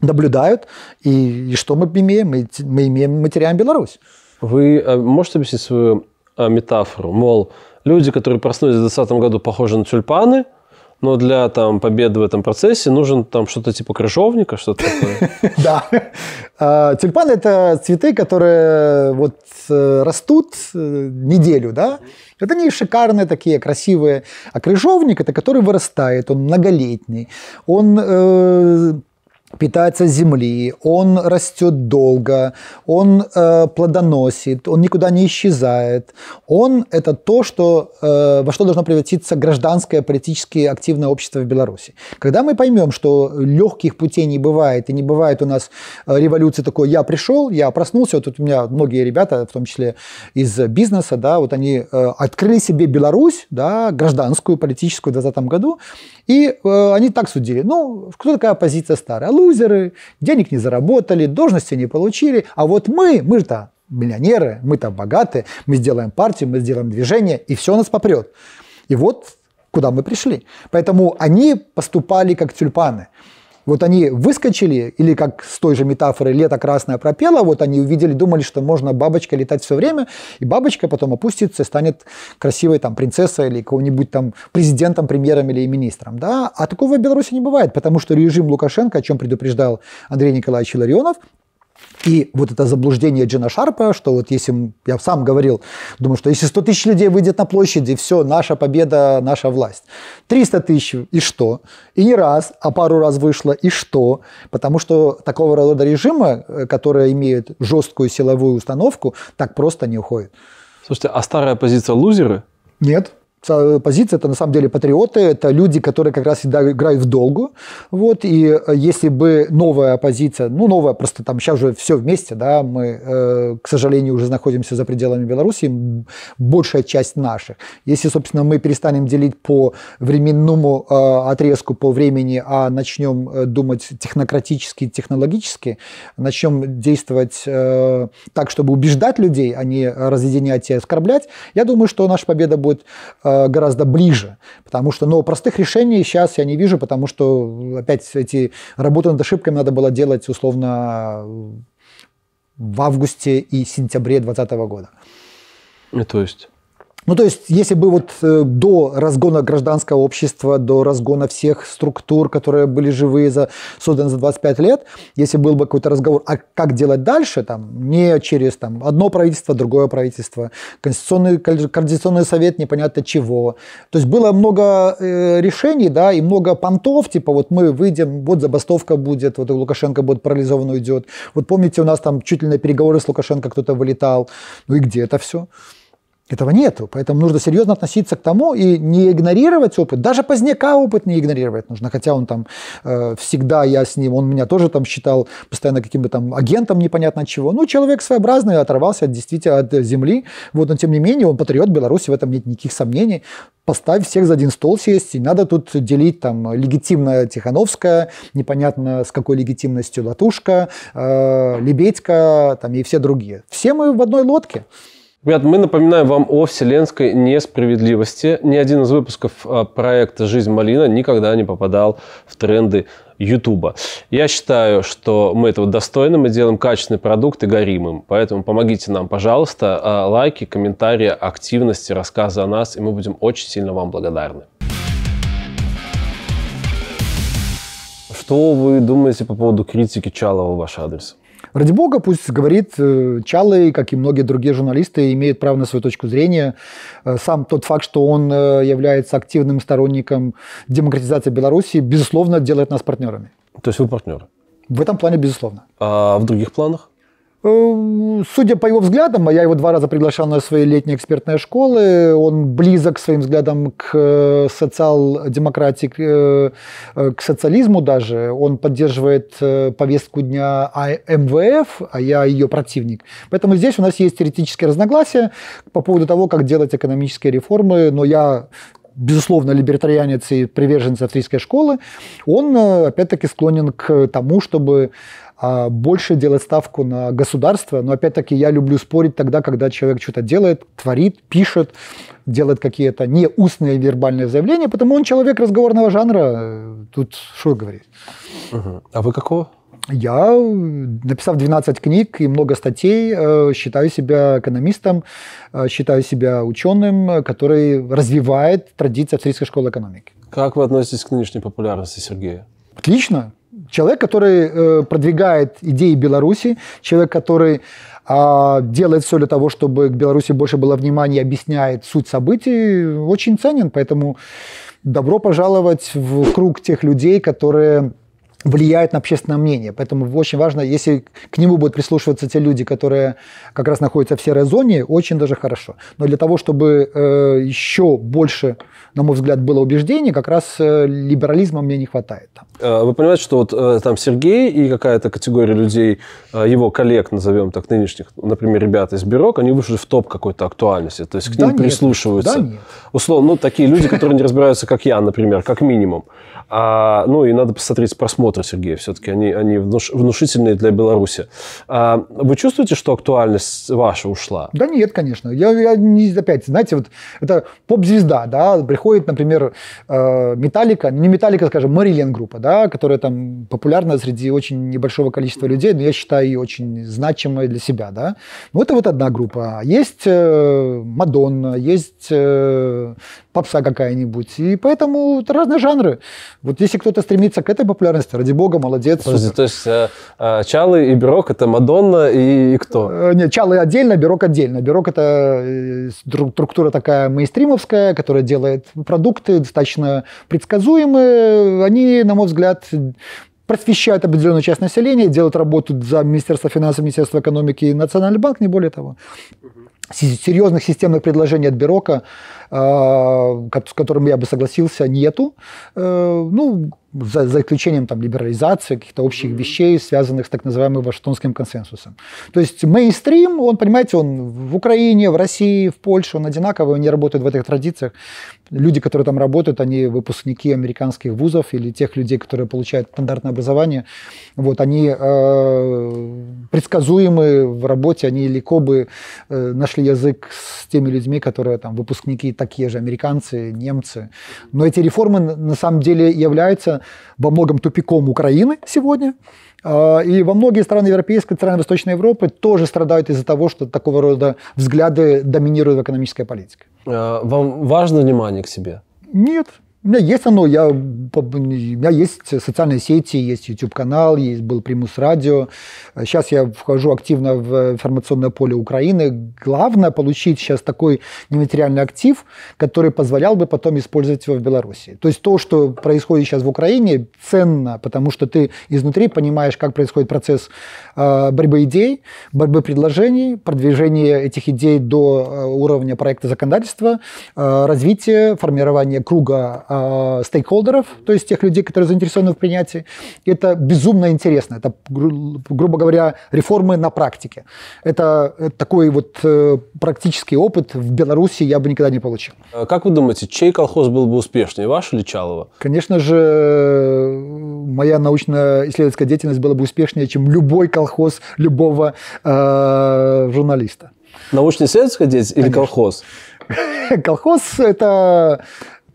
наблюдают. И, и что мы имеем? Мы, мы имеем, мы теряем Беларусь. Вы э, можете объяснить свою э, метафору? Мол, люди, которые проснулись в 2020 году, похожи на тюльпаны – но для там, победы в этом процессе нужен там что-то типа крыжовника, что-то такое. Да. А, тюльпаны – это цветы, которые вот э, растут э, неделю, да? Это не шикарные такие, красивые. А крыжовник – это который вырастает, он многолетний. Он э, питается земли, он растет долго, он э, плодоносит, он никуда не исчезает. Он – это то, что, э, во что должно превратиться гражданское, политически активное общество в Беларуси. Когда мы поймем, что легких путей не бывает, и не бывает у нас э, революции такой «я пришел, я проснулся», вот тут у меня многие ребята, в том числе из бизнеса, да, вот они э, открыли себе Беларусь, да, гражданскую, политическую в 2020 году, и э, они так судили. Ну, кто такая оппозиция старая? лузеры, денег не заработали, должности не получили, а вот мы, мы-то миллионеры, мы-то богаты, мы сделаем партию, мы сделаем движение, и все у нас попрет. И вот куда мы пришли. Поэтому они поступали как тюльпаны. Вот они выскочили, или как с той же метафорой «лето красное пропело», вот они увидели, думали, что можно бабочка летать все время, и бабочка потом опустится и станет красивой там принцессой или кого-нибудь там президентом, премьером или министром. Да? А такого в Беларуси не бывает, потому что режим Лукашенко, о чем предупреждал Андрей Николаевич Ларионов, и вот это заблуждение Джина Шарпа, что вот если, я сам говорил, думаю, что если 100 тысяч людей выйдет на площади, все, наша победа, наша власть. 300 тысяч, и что? И не раз, а пару раз вышло, и что? Потому что такого рода режима, э, которые имеют жесткую силовую установку, так просто не уходит. Слушайте, а старая позиция лузеры? Нет. Э, позиция, это на самом деле патриоты, это люди, которые как раз играют в долгу, вот, и э, если бы новая оппозиция, ну, новая, просто там сейчас уже все вместе, да, мы, э, к сожалению, уже находимся за пределами Беларуси, большая часть наших. Если, собственно, мы перестанем делить по временному отрезку, по времени, а начнем думать технократически, технологически, начнем действовать так, чтобы убеждать людей, а не разъединять а и оскорблять, я думаю, что наша победа будет гораздо ближе. Потому что, но ну, простых решений сейчас я не вижу, потому что опять эти работы над ошибками надо было делать условно в августе и сентябре 2020 года. Ну, то есть ну, то есть, если бы вот э, до разгона гражданского общества, до разгона всех структур, которые были живые, за, созданы за 25 лет, если был бы какой-то разговор, а как делать дальше, там, не через там, одно правительство, другое правительство, конституционный, координационный совет непонятно чего. То есть, было много э, решений, да, и много понтов, типа, вот мы выйдем, вот забастовка будет, вот Лукашенко будет парализован, уйдет. Вот помните, у нас там чуть ли на переговоры с Лукашенко кто-то вылетал. Ну и где это все? Этого нету, Поэтому нужно серьезно относиться к тому и не игнорировать опыт. Даже поздняка опыт не игнорировать нужно. Хотя он там э, всегда, я с ним, он меня тоже там считал постоянно каким-то там агентом непонятно чего. Ну, человек своеобразный, оторвался от действительно от земли. Вот, но тем не менее, он патриот Беларуси, в этом нет никаких сомнений. Поставь всех за один стол сесть, и надо тут делить там легитимная Тихановская, непонятно с какой легитимностью Латушка, э, Лебедька там, и все другие. Все мы в одной лодке. Ребят, мы напоминаем вам о вселенской несправедливости. Ни один из выпусков а, проекта «Жизнь малина» никогда не попадал в тренды Ютуба. Я считаю, что мы этого достойны, мы делаем качественный продукт и горим им. Поэтому помогите нам, пожалуйста, а, лайки, комментарии, активности, рассказы о нас, и мы будем очень сильно вам благодарны. Что вы думаете по поводу критики Чалова в ваш адрес? Ради бога, пусть говорит э, Чалы, как и многие другие журналисты, имеет право на свою точку зрения. Э, сам тот факт, что он э, является активным сторонником демократизации Беларуси, безусловно, делает нас партнерами. То есть вы партнеры? В этом плане, безусловно. А в других планах? Э, судя по его взглядам, а я его два раза приглашал на свои летние экспертные школы, он близок своим взглядам к э, социал-демократии, э, к социализму даже. Он поддерживает повестку дня а, МВФ, а я ее противник. Поэтому здесь у нас есть теоретические разногласия по поводу того, как делать экономические реформы, но я безусловно, либертарианец и приверженец австрийской школы, он, опять-таки, склонен к тому, чтобы а больше делать ставку на государство. Но опять-таки я люблю спорить тогда, когда человек что-то делает, творит, пишет, делает какие-то не устные вербальные заявления, потому он человек разговорного жанра. Э, тут что говорить. Угу. А вы какого? Я, написав 12 книг и много статей, э, считаю себя экономистом, э, считаю себя ученым, который развивает традиции австрийской школы экономики. Как вы относитесь к нынешней популярности Сергея? Отлично человек, который э, продвигает идеи Беларуси, человек, который а, делает все для того, чтобы к Беларуси больше было внимания, объясняет суть событий, очень ценен. Поэтому добро пожаловать в круг тех людей, которые влияют на общественное мнение. Поэтому очень важно, если к нему будут прислушиваться те люди, которые как раз находятся в серой зоне, очень даже хорошо. Но для того, чтобы э, еще больше на мой взгляд, было убеждение, как раз э, либерализма мне не хватает. Э, вы понимаете, что вот э, там Сергей и какая-то категория людей, его коллег, назовем так, нынешних, например, ребята из Бирок, они вышли в топ какой-то актуальности, то есть к да ним нет, прислушиваются. Да нет. Условно, ну, такие люди, которые не разбираются, как я, например, как минимум. А, ну, и надо посмотреть просмотры Сергея все-таки, они, они внуш, внушительные для Беларуси. А, вы чувствуете, что актуальность ваша ушла? Да нет, конечно. Я, я не, опять, знаете, вот это поп-звезда, да, приходит выходит, например, э, Металлика, не Металлика, скажем, Marillion группа, да, которая там популярна среди очень небольшого количества людей, но я считаю ее очень значимой для себя, да. Ну, это вот одна группа. Есть э, Мадонна, есть э, попса какая-нибудь, и поэтому это разные жанры. Вот если кто-то стремится к этой популярности, ради бога, молодец. Подожди, то есть э, Чалы и Бирок это Мадонна и, и кто? Э, нет, Чалы отдельно, Бирок отдельно. Бирок это структура такая Мейстримовская, которая делает продукты достаточно предсказуемые, они, на мой взгляд, просвещают определенную часть населения, делают работу за Министерство финансов, Министерство экономики и Национальный банк, не более того. Серьезных системных предложений от Берока а, с которым я бы согласился, нету. Э, ну, за, за исключением там, либерализации, каких-то общих вещей, связанных с так называемым Вашингтонским консенсусом. То есть мейнстрим, он, понимаете, он в Украине, в России, в Польше, он одинаковый, они работают в этих традициях. Люди, которые там работают, они выпускники американских вузов или тех людей, которые получают стандартное образование. Вот, они э, предсказуемы в работе, они легко бы э, нашли язык с теми людьми, которые там выпускники такие же, американцы, немцы. Но эти реформы на самом деле являются во многом тупиком Украины сегодня. А, и во многие страны европейской, страны Восточной Европы тоже страдают из-за того, что такого рода взгляды доминируют в экономической политике. А, вам важно внимание к себе? Нет, у меня есть оно, я, у меня есть социальные сети, есть YouTube-канал, есть был Примус Радио. Сейчас я вхожу активно в информационное поле Украины. Главное получить сейчас такой нематериальный актив, который позволял бы потом использовать его в Беларуси. То есть то, что происходит сейчас в Украине, ценно, потому что ты изнутри понимаешь, как происходит процесс а, борьбы идей, борьбы предложений, продвижения этих идей до а, уровня проекта законодательства, а, развития, формирования круга а, стейкхолдеров, то есть тех людей, которые заинтересованы в принятии. Это безумно интересно. Это, гру- грубо говоря, реформы на практике. Это, это такой вот э, практический опыт в Беларуси я бы никогда не получил. Э, как вы думаете, чей колхоз был бы успешнее, ваш или Чалова? Конечно же, моя научно-исследовательская деятельность была бы успешнее, чем любой колхоз любого э, журналиста. Научно-исследовательская деятельность Конечно. или колхоз? Колхоз – это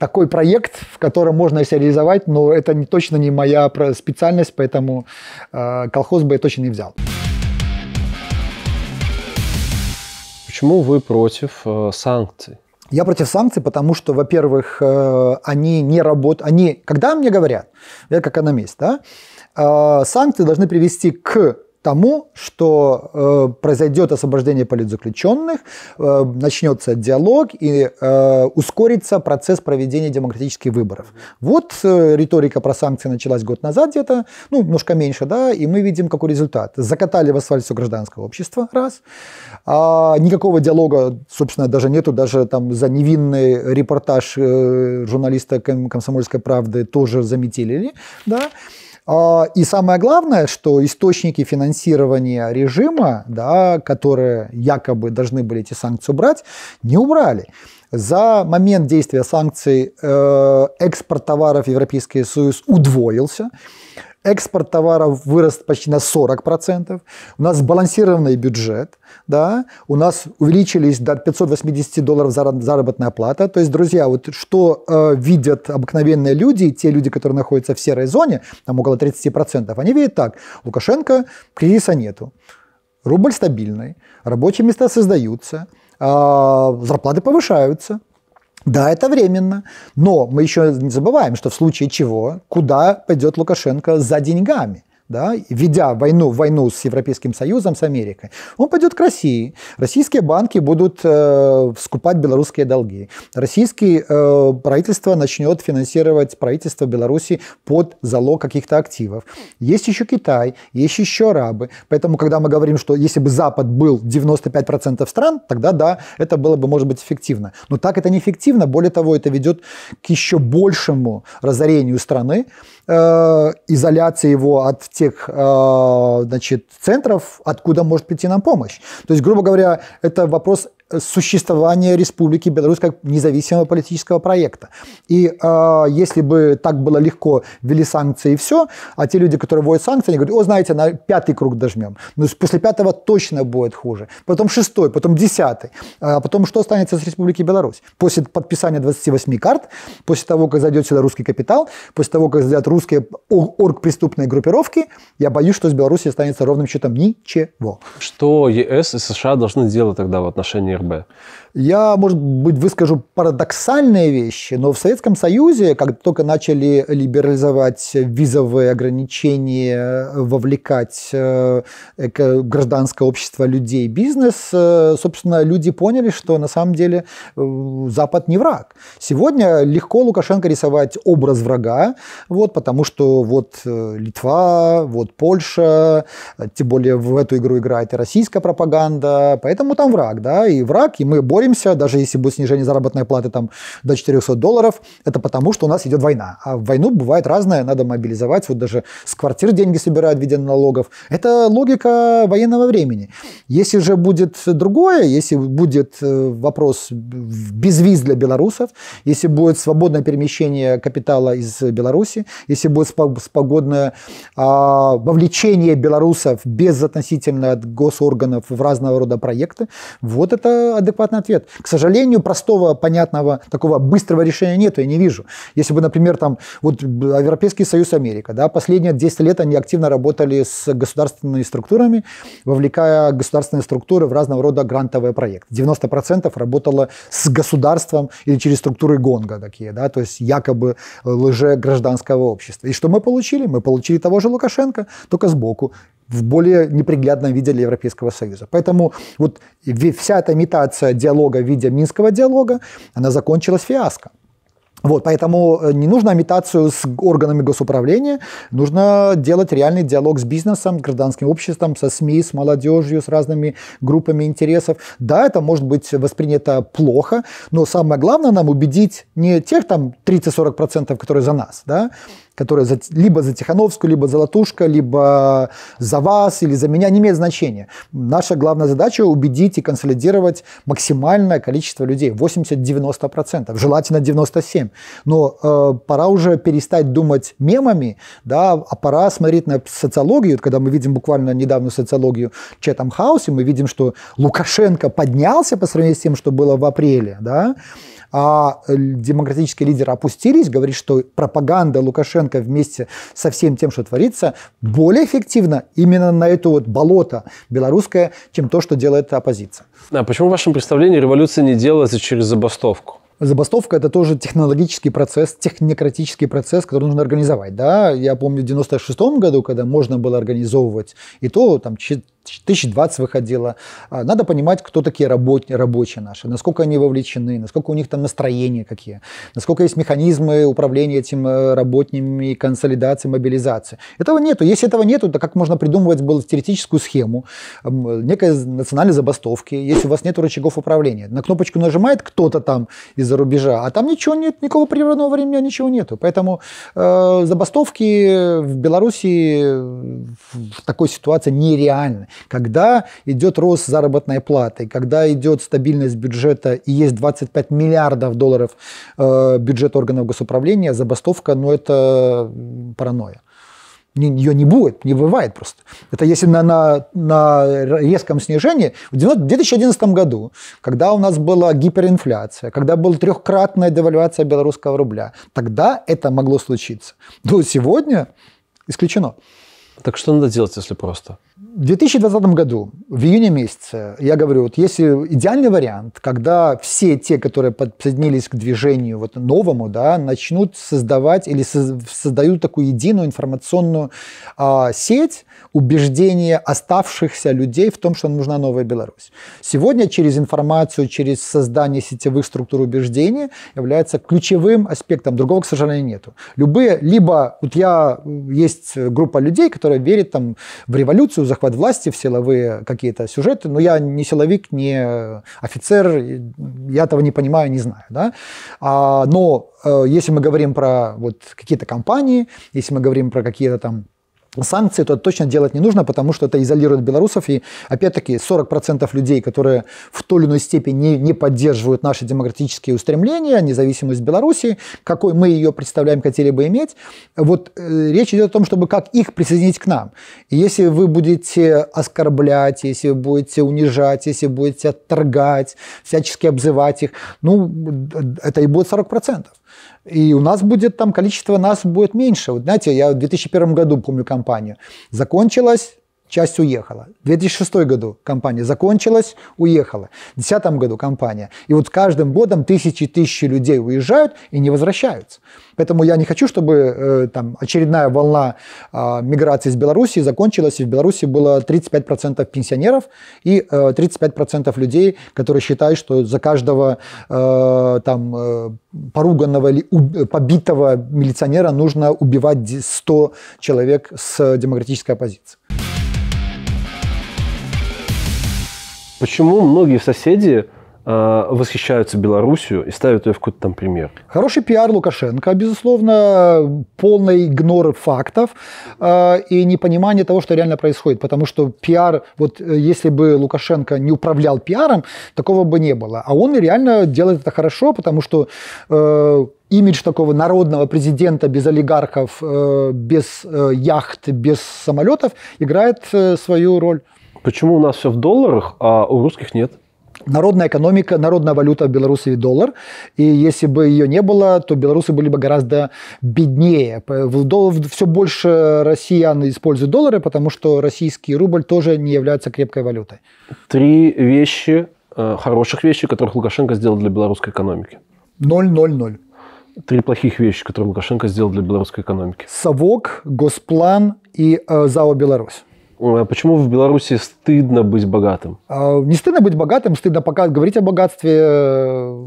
такой проект, в котором можно себя реализовать, но это не, точно не моя специальность, поэтому э, колхоз бы я точно не взял. Почему вы против э, санкций? Я против санкций, потому что, во-первых, э, они не работают. Они, когда мне говорят, я как экономист, да, э, санкции должны привести к тому, что э, произойдет освобождение политзаключенных, э, начнется диалог и э, ускорится процесс проведения демократических выборов. Вот э, риторика про санкции началась год назад где-то, ну, немножко меньше, да, и мы видим, какой результат. Закатали в асфальт все гражданское общество, раз. А никакого диалога, собственно, даже нету, даже там за невинный репортаж э, журналиста ком- «Комсомольской правды» тоже заметили, да. А, и самое главное, что источники финансирования режима, да, которые якобы должны были эти санкции убрать, не убрали. За момент действия санкций э, экспорт товаров в Европейский Союз удвоился экспорт товаров вырос почти на 40%, у нас сбалансированный бюджет, да, у нас увеличились до 580 долларов заработная плата. То есть, друзья, вот что э, видят обыкновенные люди, те люди, которые находятся в серой зоне, там около 30%, они видят так, Лукашенко, кризиса нету, рубль стабильный, рабочие места создаются, э, зарплаты повышаются – да, это временно, но мы еще не забываем, что в случае чего, куда пойдет Лукашенко за деньгами – да, ведя войну, войну с Европейским Союзом, с Америкой, он пойдет к России. Российские банки будут э, скупать белорусские долги. Российское э, правительство начнет финансировать правительство Беларуси под залог каких-то активов. Есть еще Китай, есть еще арабы. Поэтому, когда мы говорим, что если бы Запад был 95% стран, тогда да, это было бы, может быть, эффективно. Но так это неэффективно. Более того, это ведет к еще большему разорению страны, Э, изоляции его от тех э, значит, центров, откуда может прийти нам помощь. То есть, грубо говоря, это вопрос существования Республики Беларусь как независимого политического проекта. И э, если бы так было легко, ввели санкции и все, а те люди, которые вводят санкции, они говорят, о, знаете, на пятый круг дожмем. Ну, после пятого точно будет хуже. Потом шестой, потом десятый. А потом что останется с Республики Беларусь? После подписания 28 карт, после того, как зайдет сюда русский капитал, после того, как зайдут русские оргпреступные группировки, я боюсь, что с Беларуси останется ровным счетом ничего. Что ЕС и США должны делать тогда в отношении h b e t Я, может быть, выскажу парадоксальные вещи, но в Советском Союзе, когда только начали либерализовать визовые ограничения, вовлекать э, гражданское общество людей, бизнес, э, собственно, люди поняли, что на самом деле э, Запад не враг. Сегодня легко Лукашенко рисовать образ врага, вот, потому что вот Литва, вот Польша, тем более в эту игру играет и российская пропаганда, поэтому там враг, да, и враг, и мы боремся беспокоимся, даже если будет снижение заработной платы там, до 400 долларов, это потому, что у нас идет война. А в войну бывает разное, надо мобилизовать, вот даже с квартир деньги собирают в виде налогов. Это логика военного времени. Если же будет другое, если будет э, вопрос без виз для белорусов, если будет свободное перемещение капитала из Беларуси, если будет спогодное а, вовлечение белорусов без относительно от госорганов в разного рода проекты, вот это адекватный ответ университет. К сожалению, простого, понятного, такого быстрого решения нет. я не вижу. Если бы, например, там, вот э, Европейский Союз Америка, да, последние 10 лет они активно работали с государственными структурами, вовлекая государственные структуры в разного рода грантовые проекты. 90% работало с государством или через структуры гонга такие, да, то есть якобы э, лже гражданского общества. И что мы получили? Мы получили того же Лукашенко, только сбоку в более неприглядном виде для Европейского Союза. Поэтому вот вся эта имитация диалога в виде Минского диалога, она закончилась фиаско. Вот, поэтому э, не нужно имитацию с органами госуправления, нужно делать реальный диалог с бизнесом, с гражданским обществом, со СМИ, с молодежью, с разными группами интересов. Да, это может быть воспринято плохо, но самое главное нам убедить не тех там 30-40%, которые за нас, да, которая за, либо за Тихановскую, либо за Латушка, либо за вас или за меня, не имеет значения. Наша главная задача – убедить и консолидировать максимальное количество людей, 80-90%, желательно 97%. Но э, пора уже перестать думать мемами, да, а пора смотреть на социологию, когда мы видим буквально недавно социологию Четам Хаусе, мы видим, что Лукашенко поднялся по сравнению с тем, что было в апреле, да, а э, демократические лидеры опустились, говорит, что пропаганда Лукашенко Лукашенко вместе со всем тем, что творится, более эффективно именно на это вот болото белорусское, чем то, что делает оппозиция. А почему в вашем представлении революция не делается через забастовку? Забастовка – это тоже технологический процесс, технократический процесс, который нужно организовать. Да? Я помню, в 96 году, когда можно было организовывать, и то там, 1020 выходило. А, надо понимать, кто такие работ, рабочие наши, насколько они вовлечены, насколько у них там настроения какие, насколько есть механизмы управления этим э, работними, консолидации, мобилизации. Этого нету. Если этого нету, то как можно придумывать было теоретическую схему некой национальной забастовки, если у вас нет рычагов управления. На кнопочку нажимает кто-то там из-за рубежа, а там ничего нет, никакого природного времени, ничего нету. Поэтому э, забастовки в Беларуси в такой ситуации нереальны. Когда идет рост заработной платы, когда идет стабильность бюджета и есть 25 миллиардов долларов э, бюджет органов госуправления, забастовка, ну это паранойя. Ее не будет, не бывает просто. Это если на, на, на резком снижении. В 2011 году, когда у нас была гиперинфляция, когда была трехкратная девальвация белорусского рубля, тогда это могло случиться. Но сегодня исключено. Так что надо делать, если просто? В 2020 году, в июне месяце, я говорю, вот если идеальный вариант, когда все те, которые подсоединились к движению вот новому, да, начнут создавать или создают такую единую информационную а, сеть убеждения оставшихся людей в том, что нужна новая Беларусь. Сегодня через информацию, через создание сетевых структур убеждения является ключевым аспектом. Другого, к сожалению, нету. Любые, либо вот я, есть группа людей, которые которые верят там, в революцию, захват власти, в силовые какие-то сюжеты. Но я не силовик, не офицер, я этого не понимаю, не знаю. Да? А, но э, если мы говорим про вот, какие-то компании, если мы говорим про какие-то там санкции, то это точно делать не нужно, потому что это изолирует белорусов. И опять-таки 40% людей, которые в той или иной степени не, не поддерживают наши демократические устремления, независимость Беларуси, какой мы ее представляем, хотели бы иметь, вот э, речь идет о том, чтобы как их присоединить к нам. И если вы будете оскорблять, если вы будете унижать, если будете отторгать, всячески обзывать их, ну, это и будет 40% и у нас будет там количество нас будет меньше. Вот знаете, я в 2001 году помню компанию. Закончилась часть уехала. В 2006 году компания закончилась, уехала. В 2010 году компания. И вот с каждым годом тысячи и тысячи людей уезжают и не возвращаются. Поэтому я не хочу, чтобы э, там, очередная волна э, миграции из Беларуси закончилась, и в Беларуси было 35% пенсионеров и э, 35% людей, которые считают, что за каждого э, там, э, поруганного или у, побитого милиционера нужно убивать 100 человек с демократической оппозиции. Почему многие соседи э, восхищаются Белоруссию и ставят ее в какой-то там пример. Хороший пиар Лукашенко, безусловно, полный игнор фактов э, и непонимание того, что реально происходит, потому что пиар, вот э, если бы Лукашенко не управлял пиаром, такого бы не было. А он реально делает это хорошо, потому что э, имидж такого народного президента без олигархов, э, без э, яхт, без самолетов играет э, свою роль. Почему у нас все в долларах, а у русских нет? Народная экономика, народная валюта в Беларуси – доллар. И если бы ее не было, то белорусы были бы гораздо беднее. Все больше россиян используют доллары, потому что российский рубль тоже не является крепкой валютой. Три вещи, э, хороших вещи, которых Лукашенко сделал для белорусской экономики. Ноль, ноль, ноль. Три плохих вещи, которые Лукашенко сделал для белорусской экономики. Совок, Госплан и э, ЗАО «Беларусь». Э, почему в Беларуси стыдно быть богатым? А, не стыдно быть богатым, стыдно пока говорить о богатстве. Э,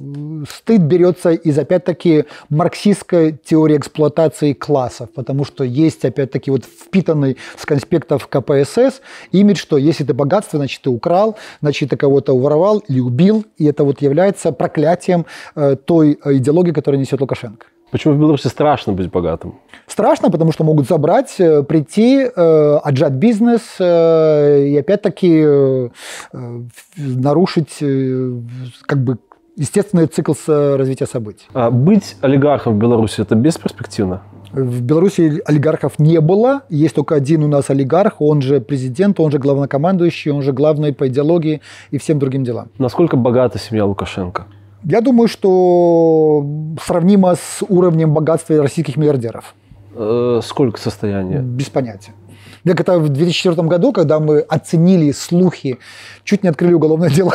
стыд берется из, опять-таки, марксистской теории эксплуатации классов, потому что есть, опять-таки, вот впитанный с конспектов КПСС имидж, что если ты богатство, значит, ты украл, значит, ты кого-то уворовал или убил, и это вот является проклятием э, той идеологии, которую несет Лукашенко. Почему в Беларуси страшно быть богатым? Страшно, потому что могут забрать, э, прийти, э, отжать бизнес э, и опять-таки э, э нарушить э, как бы естественный цикл развития событий. А быть олигархом в Беларуси – это бесперспективно? В Беларуси олигархов не было. Есть только один у нас олигарх. Он же президент, он же главнокомандующий, он же главный по идеологии и всем другим делам. Насколько богата семья Лукашенко? Я думаю, что сравнимо с уровнем богатства российских миллиардеров. Э, сколько состояние? Без понятия. Как это в 2004 году, когда мы оценили слухи, чуть не открыли уголовное дело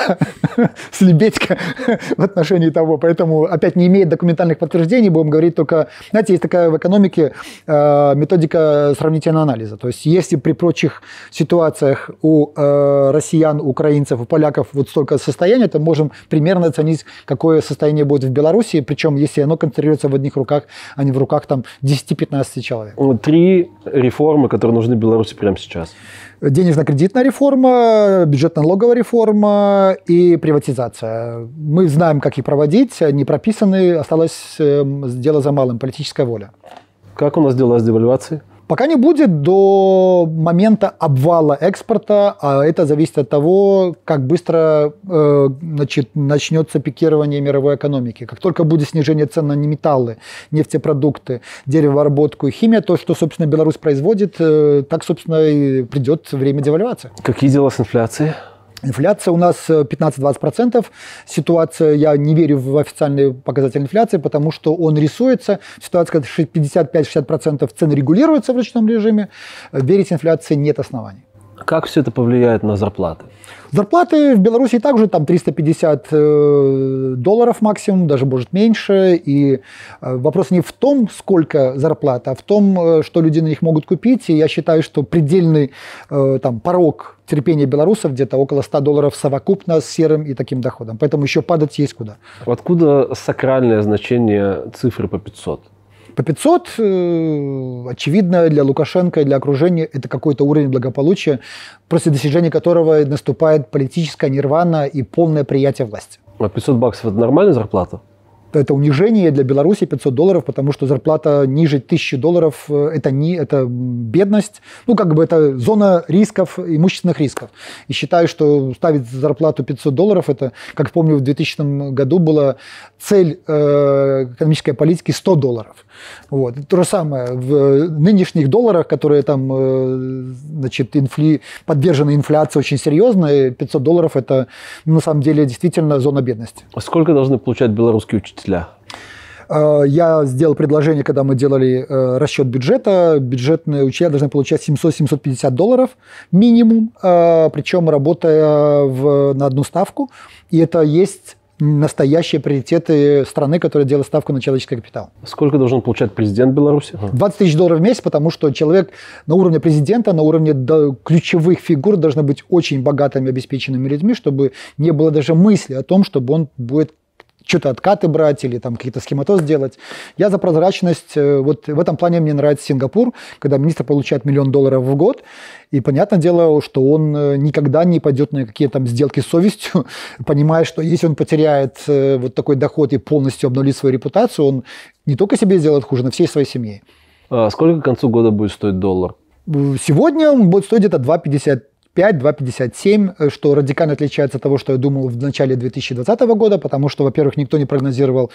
с Лебедько в отношении того. Поэтому, опять, не имеет документальных подтверждений, будем говорить только... Знаете, есть такая в экономике э, методика сравнительного анализа. То есть, если при прочих ситуациях у э, россиян, украинцев, у поляков вот столько состояния, то можем примерно оценить, какое состояние будет в Беларуси, причем, если оно концентрируется в одних руках, а не в руках там 10-15 человек. Три реформы, которые нужны Беларуси Беларуси прямо сейчас? Денежно-кредитная реформа, бюджетно-налоговая реформа и приватизация. Мы знаем, как их проводить, не прописаны, осталось эм, дело за малым, политическая воля. Как у нас дела с девальвацией? Пока не будет до момента обвала экспорта, а это зависит от того, как быстро э, значит, начнется пикирование мировой экономики. Как только будет снижение цен на металлы, нефтепродукты, деревообработку и химия, то, что, собственно, Беларусь производит, э, так, собственно, и придет время девальвации. Какие дела с инфляцией? Инфляция у нас 15-20%. Э, Ситуация, я не верю в официальный показатель инфляции, потому что он рисуется. Ситуация, когда 55-60% цен регулируется в ручном режиме. Верить инфляции нет оснований как все это повлияет на зарплаты? Зарплаты в Беларуси также там 350 э, долларов максимум, даже может меньше. И э, вопрос не в том, сколько зарплата, а в том, э, что люди на них могут купить. И я считаю, что предельный там, порог терпения белорусов где-то около 100 долларов совокупно с серым и таким доходом. Поэтому еще падать есть куда. Откуда сакральное значение цифры по 500? По 500, э, очевидно, для Лукашенко и для окружения это какой-то уровень благополучия, после достижения которого наступает политическая нирвана и полное приятие власти. А 500 баксов – это нормальная зарплата? это унижение для Беларуси 500 долларов, потому что зарплата ниже 1000 долларов э, – это, не, это бедность, ну, как бы это зона рисков, имущественных рисков. И считаю, что ставить зарплату 500 долларов – это, как помню, в 2000 году была цель э, экономической политики 100 долларов. Вот. То же самое в э, нынешних долларах, которые там, э, значит, инфли, подвержены инфляции очень серьезно, 500 долларов – это, на самом деле, действительно зона бедности. А сколько должны получать белорусские учителя? осуществителя? Э, я сделал предложение, когда мы делали э, расчет бюджета. Бюджетные учителя должны получать 700-750 долларов минимум, э, причем работая в, на одну ставку. И это есть настоящие приоритеты страны, которая делает ставку на человеческий капитал. Сколько должен получать президент Беларуси? 20 тысяч долларов в месяц, потому что человек на уровне президента, на уровне ключевых фигур должны быть очень богатыми, обеспеченными людьми, чтобы не было даже мысли о том, чтобы он будет что-то откаты брать или там какие-то схематоз делать. Я за прозрачность. Э, вот в этом плане мне нравится Сингапур, когда министр получает миллион долларов в год, и понятное дело, что он э, никогда не пойдет на какие-то там сделки с совестью, понимая, что если он потеряет э, вот такой доход и полностью обнулит свою репутацию, он не только себе сделает хуже, но всей своей семье. А сколько к концу года будет стоить доллар? Сегодня он будет стоить где-то 2,50 5, 2,57, э, что радикально отличается от того, что я думал в начале 2020 года, потому что, во-первых, никто не прогнозировал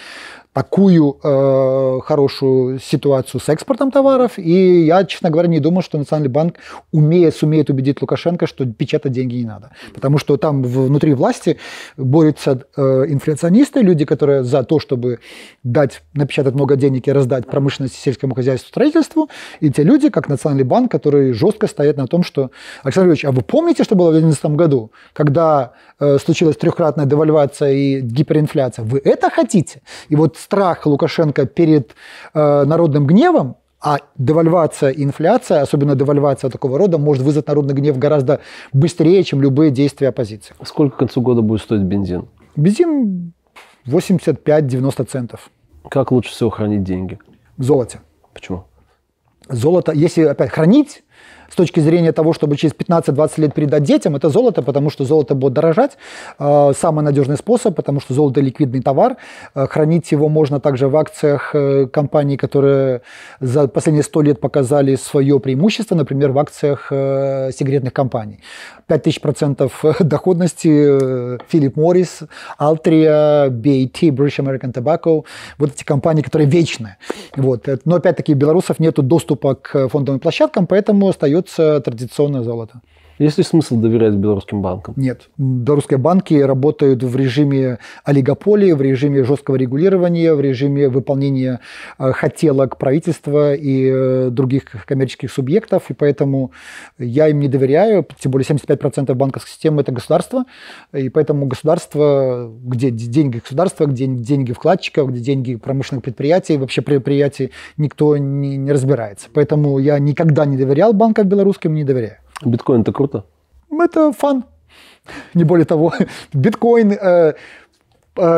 такую э, хорошую ситуацию с экспортом товаров, и я, честно говоря, не думал, что Национальный банк умеет сумеет убедить Лукашенко, что печатать деньги не надо, потому что там внутри власти борются э, инфляционисты, люди, которые за то, чтобы дать, напечатать много денег и раздать промышленности, сельскому хозяйству, строительству, и те люди, как Национальный банк, которые жестко стоят на том, что, Александр Ильич, а вы Помните, что было в 2011 году, когда э, случилась трехкратная девальвация и гиперинфляция? Вы это хотите? И вот страх Лукашенко перед э, народным гневом, а девальвация и инфляция, особенно девальвация такого рода, может вызвать народный гнев гораздо быстрее, чем любые действия оппозиции. А сколько к концу года будет стоить бензин? Бензин 85-90 центов. Как лучше всего хранить деньги? В золоте. Почему? Золото, если опять хранить, с точки зрения того, чтобы через 15-20 лет передать детям, это золото, потому что золото будет дорожать. Э, самый надежный способ, потому что золото ликвидный товар. Э, хранить его можно также в акциях э, компаний, которые за последние 100 лет показали свое преимущество, например, в акциях секретных компаний. 5000% доходности Филипп Моррис, Altria, BAT, British American Tobacco, вот эти компании, которые вечные, Вот. Но опять-таки белорусов нет доступа к фондовым площадкам, поэтому остается остается традиционное золото. Есть ли смысл доверять белорусским банкам? Нет. Белорусские банки работают в режиме олигополии, в режиме жесткого регулирования, в режиме выполнения э, хотелок правительства и э, других коммерческих субъектов. И поэтому я им не доверяю. Тем более 75% банковской системы – это государство. И поэтому государство, где деньги государства, где деньги вкладчиков, где деньги промышленных предприятий, вообще предприятий, никто не, не разбирается. Поэтому я никогда не доверял банкам белорусским, не доверяю. Биткоин это круто? Это фан. Не более того. Биткоин... Э, э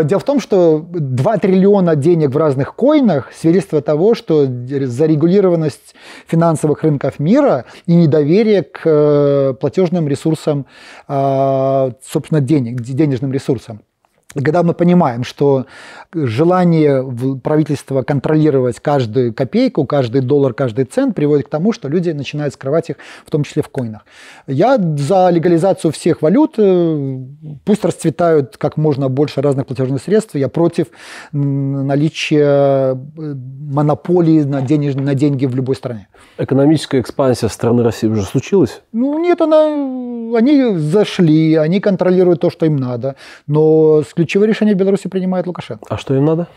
дело в том, что 2 триллиона денег в разных коинах – свидетельство того, что зарегулированность финансовых рынков мира и недоверие к э, платежным ресурсам, а, собственно, денег, денежным ресурсам когда мы понимаем, что желание правительства контролировать каждую копейку, каждый доллар, каждый цент приводит к тому, что люди начинают скрывать их, в том числе в коинах. Я за легализацию всех валют, э, пусть расцветают как можно больше разных платежных средств. Я против наличия э, монополии на, денеж... на деньги в любой стране. Экономическая экспансия страны России уже случилась? Ну нет, она... они зашли, они контролируют то, что им надо. Но ключевые решения в Беларуси принимает Лукашенко. А что им надо?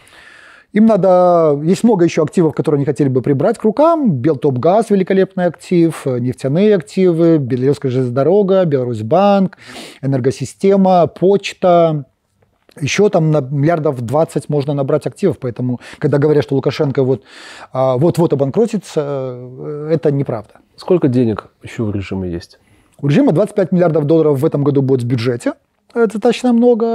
Им надо... Есть много еще активов, которые они хотели бы прибрать к рукам. Белтопгаз – великолепный актив, нефтяные активы, Белорусская железная Беларусьбанк, энергосистема, почта, еще там на миллиардов 20 можно набрать активов, поэтому, когда говорят, что Лукашенко вот, а, вот-вот обанкротится, э, это неправда. Сколько денег еще у режима есть? У режима 25 миллиардов долларов в этом году будет в бюджете. Это достаточно много,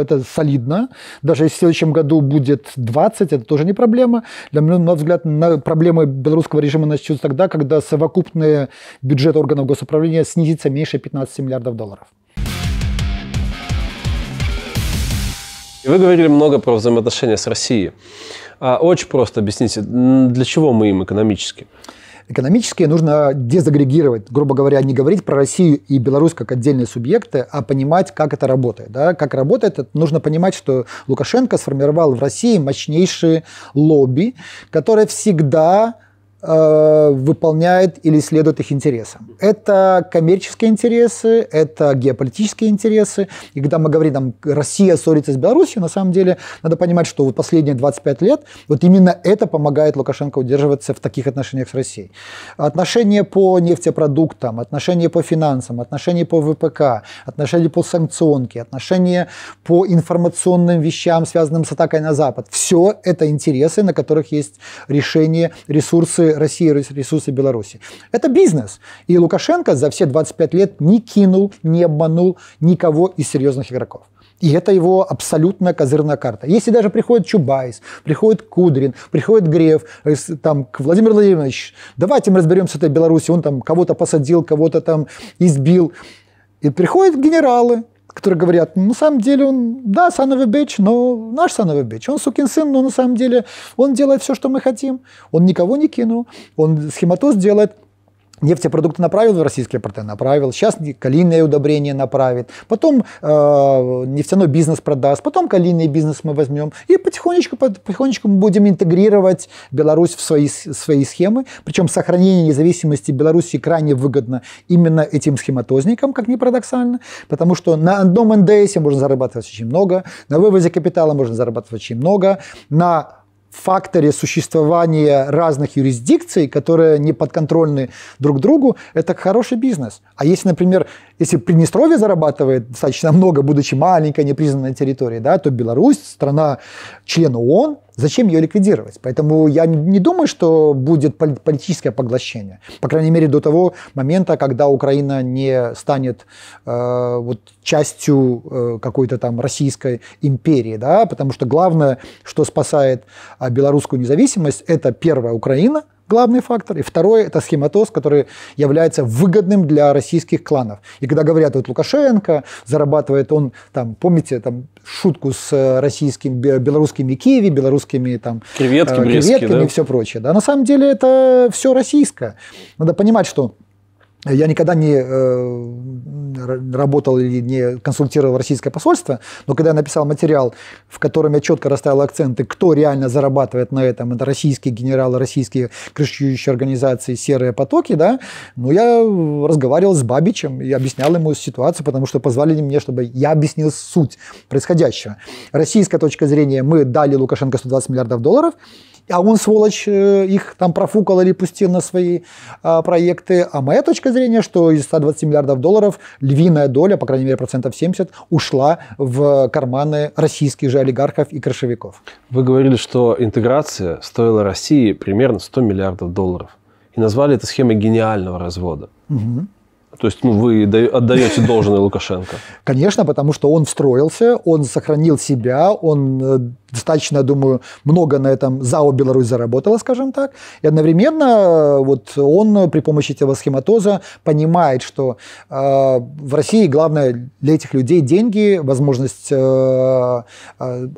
это солидно. Даже если в следующем году будет 20, это тоже не проблема. Для меня, на мой взгляд, на проблемы белорусского режима начнутся тогда, когда совокупный бюджет органов госуправления снизится меньше 15 миллиардов долларов. Вы говорили много про взаимоотношения с Россией. А очень просто объясните, для чего мы им экономически? Экономические нужно дезагрегировать, грубо говоря, не говорить про Россию и Беларусь как отдельные субъекты, а понимать, как это работает. Да? Как работает, нужно понимать, что Лукашенко сформировал в России мощнейшие лобби, которые всегда Э, выполняет или следует их интересам. Это коммерческие интересы, это геополитические интересы. И когда мы говорим, там, Россия ссорится с Беларусью, на самом деле надо понимать, что вот последние 25 лет вот именно это помогает Лукашенко удерживаться в таких отношениях с Россией. Отношения по нефтепродуктам, отношения по финансам, отношения по ВПК, отношения по санкционке, отношения по информационным вещам, связанным с атакой на Запад. Все это интересы, на которых есть решение, ресурсы ресурсы России, ресурсы Беларуси. Это бизнес. И Лукашенко за все 25 лет не кинул, не обманул никого из серьезных игроков. И это его абсолютно козырная карта. Если даже приходит Чубайс, приходит Кудрин, приходит Греф, э, там, к Владимир Владимирович, давайте мы разберемся с этой Беларуси, он там кого-то посадил, кого-то там избил. И приходят генералы, которые говорят, «Ну, на самом деле он, да, Санова Бич, но наш Санова Бич, он сукин сын, но на самом деле он делает все, что мы хотим, он никого не кинул, он схематоз делает, Нефтепродукты направил в российские порты, направил. Сейчас калийное удобрение направит. Потом э, нефтяной бизнес продаст. Потом калийный бизнес мы возьмем. И потихонечку, потихонечку мы будем интегрировать Беларусь в свои, свои схемы. Причем сохранение независимости Беларуси крайне выгодно именно этим схематозникам, как ни парадоксально. Потому что на одном НДС можно зарабатывать очень много. На вывозе капитала можно зарабатывать очень много. На факторе существования разных юрисдикций, которые не подконтрольны друг другу, это хороший бизнес. А если, например, если Приднестровье зарабатывает достаточно много, будучи маленькой непризнанной территорией, да, то Беларусь, страна член ООН, Зачем ее ликвидировать? Поэтому я не думаю, что будет политическое поглощение. По крайней мере, до того момента, когда Украина не станет э, вот, частью э, какой-то там российской империи. Да? Потому что главное, что спасает э, белорусскую независимость, это первая Украина – главный фактор. И второе – это схематоз, который является выгодным для российских кланов. И когда говорят, вот Лукашенко, зарабатывает он, там, помните, там, шутку с э, российскими белорусскими Киеви, белорусскими там, креветки, э, креветками да? и все прочее. Да? На самом деле это все российское. Надо понимать, что я никогда не э, работал или не консультировал российское посольство, но когда я написал материал, в котором я четко расставил акценты, кто реально зарабатывает на этом, это российские генералы, российские крышующие организации, серые потоки, да, ну, я разговаривал с Бабичем и объяснял ему ситуацию, потому что позвали мне, чтобы я объяснил суть происходящего. Российская точка зрения, мы дали Лукашенко 120 миллиардов долларов, а он, сволочь, э, их там профукал или пустил на свои а, проекты. А моя точка зрения, что из 120 миллиардов долларов львиная доля, по крайней мере процентов 70, ушла в карманы российских же олигархов и крышевиков. Вы говорили, что интеграция стоила России примерно 100 миллиардов долларов. И назвали это схемой гениального развода. Угу. То есть ну, вы отдаете должное Лукашенко? Конечно, потому что он встроился, он сохранил себя, он э, достаточно, думаю, много на этом ЗАО Беларусь заработала, скажем так. И одновременно э, вот он при помощи этого схематоза понимает, что э, в России главное для этих людей деньги, возможность э, э,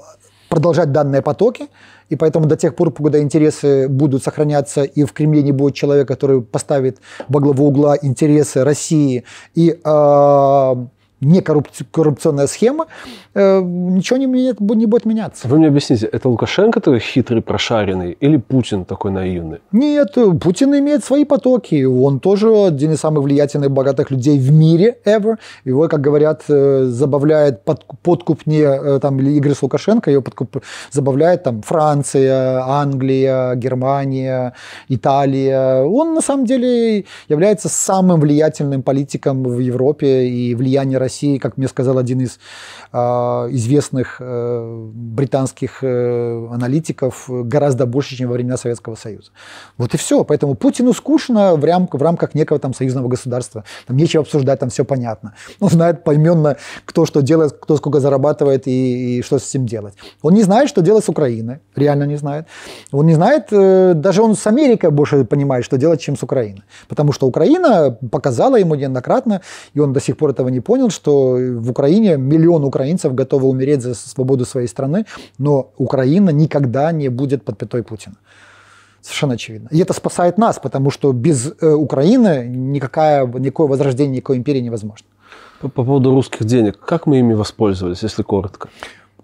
продолжать данные потоки, и поэтому до тех пор, когда интересы будут сохраняться, и в Кремле не будет человека, который поставит во главу угла интересы России и э, не коррупционная схема, э, ничего не, меняет, не будет меняться. Вы мне объясните, это Лукашенко такой хитрый, прошаренный, или Путин такой наивный? Нет, Путин имеет свои потоки. Он тоже один из самых влиятельных, богатых людей в мире ever. Его, как говорят, э, забавляет подкуп не э, там, игры с Лукашенко, его подкуп забавляет там Франция, Англия, Германия, Италия. Он на самом деле является самым влиятельным политиком в Европе и влияние России России, как мне сказал один из э, известных э, британских э, аналитиков, гораздо больше, чем во времена Советского Союза. Вот и все. Поэтому Путину скучно в, рам- в рамках некого там союзного государства. Там нечего обсуждать, там все понятно. Он знает поименно, кто что делает, кто сколько зарабатывает и, и что с этим делать. Он не знает, что делать с Украиной. Реально не знает. Он не знает, э, даже он с Америкой больше понимает, что делать, чем с Украиной. Потому что Украина показала ему неоднократно, и он до сих пор этого не понял, что в Украине миллион украинцев готовы умереть за свободу своей страны, но Украина никогда не будет под пятой Путина. Совершенно очевидно. И это спасает нас, потому что без э, Украины никакое никакое возрождение, никакой империи невозможно. По, по поводу русских денег, как мы ими воспользовались, если коротко?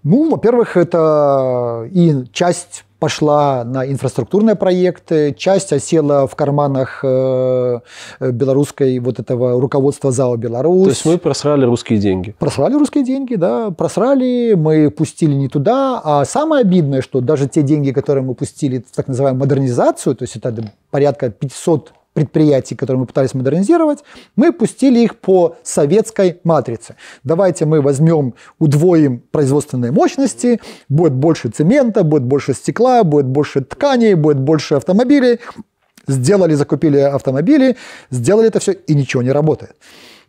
Ну, во-первых, это и часть пошла на инфраструктурные проекты, часть осела в карманах э, белорусской вот этого руководства ЗАО «Беларусь». То есть мы просрали русские деньги? Просрали русские деньги, да, просрали, мы пустили не туда, а самое обидное, что даже те деньги, которые мы пустили в так называемую модернизацию, то есть это порядка 500 предприятий, которые мы пытались модернизировать, мы пустили их по советской матрице. Давайте мы возьмем, удвоим производственные мощности, будет больше цемента, будет больше стекла, будет больше тканей, будет больше автомобилей. Сделали, закупили автомобили, сделали это все, и ничего не работает.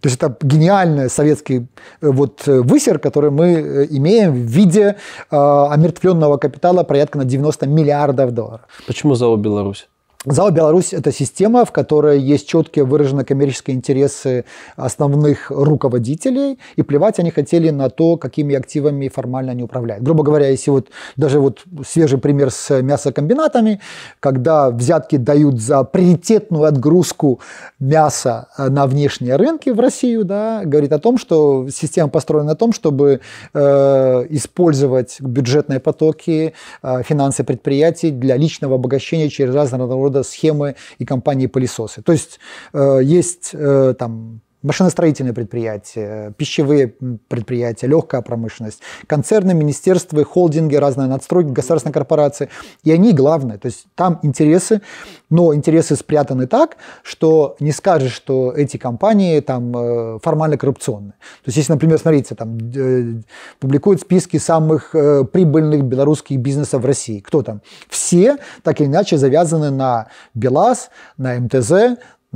То есть это гениальный советский э, вот э, высер, который мы э, имеем в виде э, омертвленного капитала порядка на 90 миллиардов долларов. Почему зовут Беларусь? ЗАО «Беларусь» – это система, в которой есть четкие выражены коммерческие интересы основных руководителей, и плевать они хотели на то, какими активами формально они управляют. Грубо говоря, если вот даже вот свежий пример с мясокомбинатами, когда взятки дают за приоритетную отгрузку мяса э, на внешние рынки в Россию, да, говорит о том, что система построена на том, чтобы э, использовать бюджетные потоки, э, финансы предприятий для личного обогащения через разные рода схемы и компании-пылесосы. То есть э, есть э, там машиностроительные предприятия, пищевые предприятия, легкая промышленность, концерны, министерства, холдинги, разные надстройки, государственные корпорации. И они главные. То есть там интересы, но интересы спрятаны так, что не скажешь, что эти компании там э, формально коррупционные. То есть если, например, смотрите, там э, публикуют списки самых э, прибыльных белорусских бизнесов в России. Кто там? Все так или иначе завязаны на БелАЗ, на МТЗ,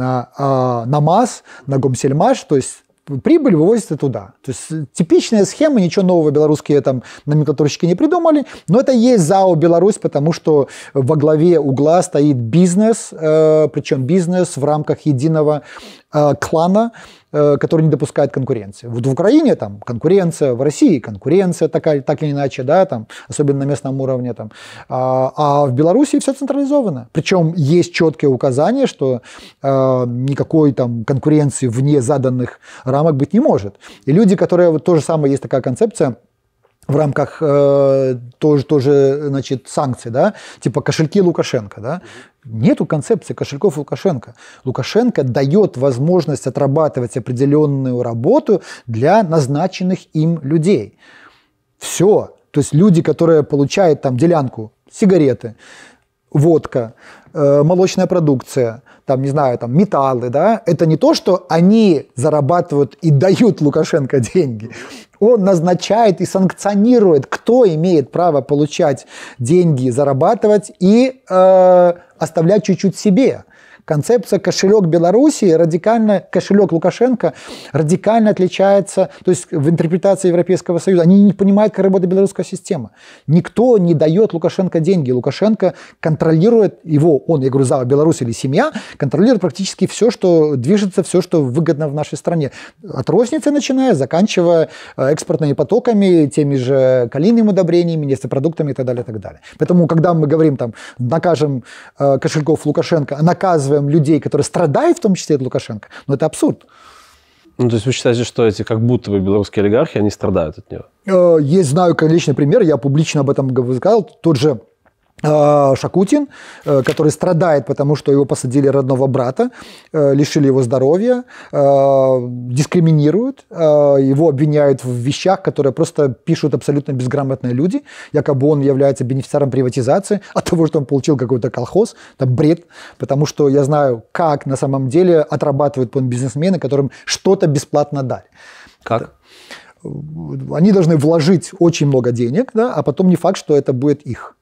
на э, намаз, на гомсельмаш, то есть прибыль вывозится туда. То есть типичная схема, ничего нового белорусские там номенклатурщики не придумали, но это есть ЗАО «Беларусь», потому что во главе угла стоит бизнес, э, причем бизнес в рамках единого э, клана, Э, который не допускает конкуренции. Вот в Украине там конкуренция, в России конкуренция такая, так или иначе, да, там, особенно на местном уровне. Там. А, а в Беларуси все централизовано. Причем есть четкие указания, что а, никакой там конкуренции вне заданных рамок быть не может. И люди, которые, вот то же самое, есть такая концепция, в рамках э, тоже, тоже значит, санкций, да, типа кошельки Лукашенко, да, Нету концепции кошельков Лукашенко. Лукашенко дает возможность отрабатывать определенную работу для назначенных им людей. Все. То есть люди, которые получают там делянку, сигареты, водка, э, молочная продукция, там, не знаю, там, металлы, да, это не то, что они зарабатывают и дают Лукашенко деньги. Он назначает и санкционирует, кто имеет право получать деньги, зарабатывать и э, оставлять чуть-чуть себе концепция кошелек Белоруссии радикально, кошелек Лукашенко радикально отличается, то есть в интерпретации Европейского Союза. Они не понимают, как работает белорусская система. Никто не дает Лукашенко деньги. Лукашенко контролирует его, он, я говорю, за Беларусь или семья, контролирует практически все, что движется, все, что выгодно в нашей стране. От розницы начиная, заканчивая э, экспортными потоками, теми же калийными удобрениями, нефтепродуктами и так далее, и так далее. Поэтому, когда мы говорим, там, накажем э, кошельков Лукашенко, а наказываем наказываем людей, которые страдают, в том числе от Лукашенко, но это абсурд. Ну, то есть вы считаете, что эти как будто бы белорусские олигархи, они страдают от него? Э, есть, знаю личный пример, я публично об этом сказал. Тот же а, Шакутин, э, который страдает, потому что его посадили родного брата, э, лишили его здоровья, э, дискриминируют, его обвиняют в вещах, которые просто пишут абсолютно безграмотные люди, якобы он является бенефициаром приватизации от того, что он получил какой-то колхоз, это бред, потому что я знаю, как на самом деле отрабатывают бизнесмены, которым что-то бесплатно дали. Как? Они должны вложить очень много денег, да, а потом не факт, что это будет их.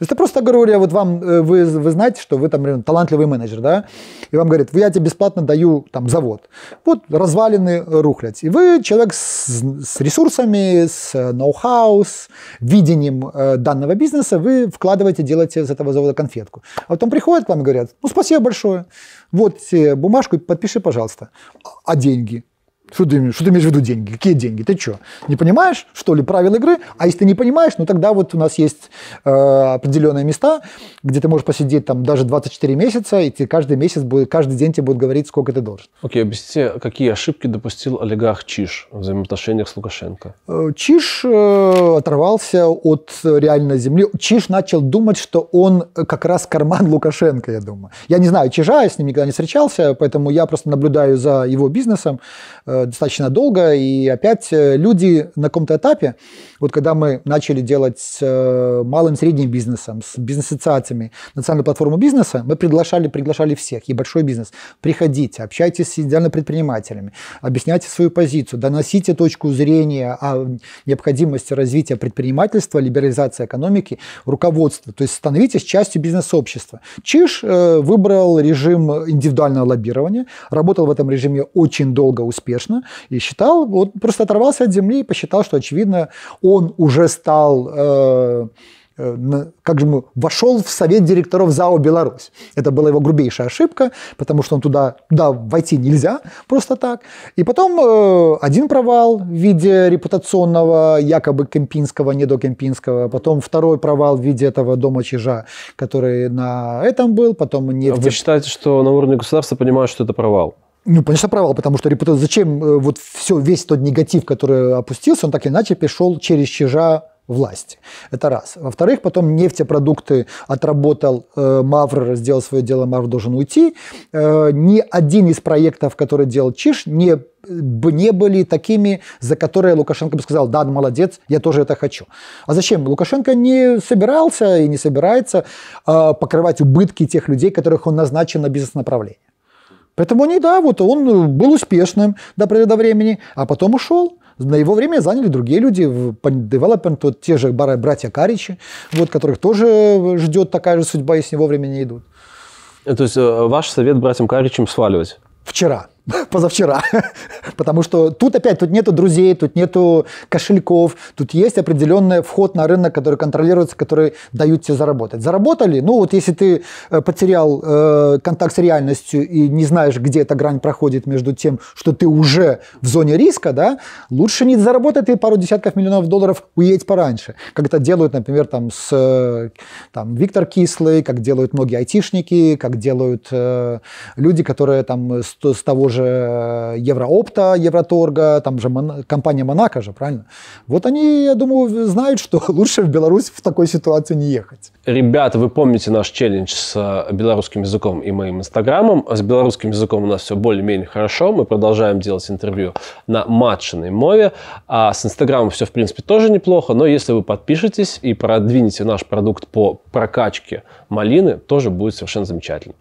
То есть это просто говорю, я вот вам, э, вы, вы знаете, что вы там например, талантливый менеджер, да, и вам говорит, я тебе бесплатно даю там завод. Вот развалины рухлядь. И вы человек с, с ресурсами, с э, ноу-хау, с видением э, данного бизнеса, вы вкладываете, делаете из этого завода конфетку. А потом приходят к вам и говорят, ну спасибо большое, вот э, бумажку, подпиши, пожалуйста. А деньги? Что ты, что ты имеешь в виду деньги? Какие деньги? Ты что, не понимаешь, что ли, правил игры? А если ты не понимаешь, ну тогда вот у нас есть э, определенные места, где ты можешь посидеть там даже 24 месяца, и ты каждый месяц, будет, каждый день тебе будет говорить, сколько ты должен. Окей, okay, объясните, какие ошибки допустил олигарх Чиш в взаимоотношениях с Лукашенко? Э, Чиш э, оторвался от реальной земли. Чиш начал думать, что он э, как раз карман Лукашенко, я думаю. Я не знаю Чижа, я с ним никогда не встречался, поэтому я просто наблюдаю за его бизнесом. Э, достаточно долго, и опять э, люди на каком-то этапе, вот когда мы начали делать с э, малым и средним бизнесом, с бизнес-ассоциациями, национальную платформу бизнеса, мы приглашали, приглашали всех, и большой бизнес, приходите, общайтесь с идеально предпринимателями, объясняйте свою позицию, доносите точку зрения о необходимости развития предпринимательства, либерализации экономики, руководства, то есть становитесь частью бизнес-общества. Чиш э, выбрал режим индивидуального лоббирования, работал в этом режиме очень долго, успешно, конечно, и считал, вот просто оторвался от земли и посчитал, что, очевидно, он уже стал... Э, э как же мы, вошел в совет директоров ЗАО «Беларусь». Это была его грубейшая ошибка, потому что он туда, туда войти нельзя просто так. И потом э, один провал в виде репутационного якобы Кемпинского, не до Кемпинского, потом второй провал в виде этого дома Чижа, который на этом был, потом нефть. А вы считаете, что на уровне государства понимают, что это провал? Ну, конечно, провал, потому что репутация... Зачем э, вот все, весь тот негатив, который опустился, он так или иначе пришел через чижа власти. Это раз. Во-вторых, потом нефтепродукты отработал э, Мавр, сделал свое дело, Мавр должен уйти. Э, ни один из проектов, который делал Чиш, не э, не были такими, за которые Лукашенко бы сказал, да, молодец, я тоже это хочу. А зачем? Лукашенко не собирался и не собирается э, покрывать убытки тех людей, которых он назначен на бизнес-направление. Поэтому они, да, вот он э, был успешным до поры времени, а потом ушел. На его время заняли другие люди в development, вот те же братья Каричи, вот, которых тоже э, ждет такая же судьба, если вовремя не идут. Э, то есть ваш совет братьям Каричам сваливать? Вчера. позавчера. Потому что тут опять, тут нету друзей, тут нету кошельков, тут есть определенный вход на рынок, который контролируется, который дают тебе заработать. Заработали? Ну вот если ты э, потерял э, контакт с реальностью и не знаешь, где эта грань проходит между тем, что ты уже в зоне риска, да, лучше не заработать ты пару десятков миллионов долларов, уедь пораньше. Как это делают, например, там с э, там, Виктор Кислый, как делают многие айтишники, как делают э, люди, которые там с, с того же э, Евроопта, Евроторга, там же Мон... компания Монако же, правильно? Вот они, я думаю, знают, что лучше в Беларусь в такой ситуации не ехать. Ребята, вы помните наш челлендж с э, белорусским языком и моим инстаграмом. С белорусским языком у нас все более-менее хорошо. Мы продолжаем делать интервью на матчиной мове. А с инстаграмом все, в принципе, тоже неплохо. Но если вы подпишетесь и продвинете наш продукт по прокачке малины, тоже будет совершенно замечательно.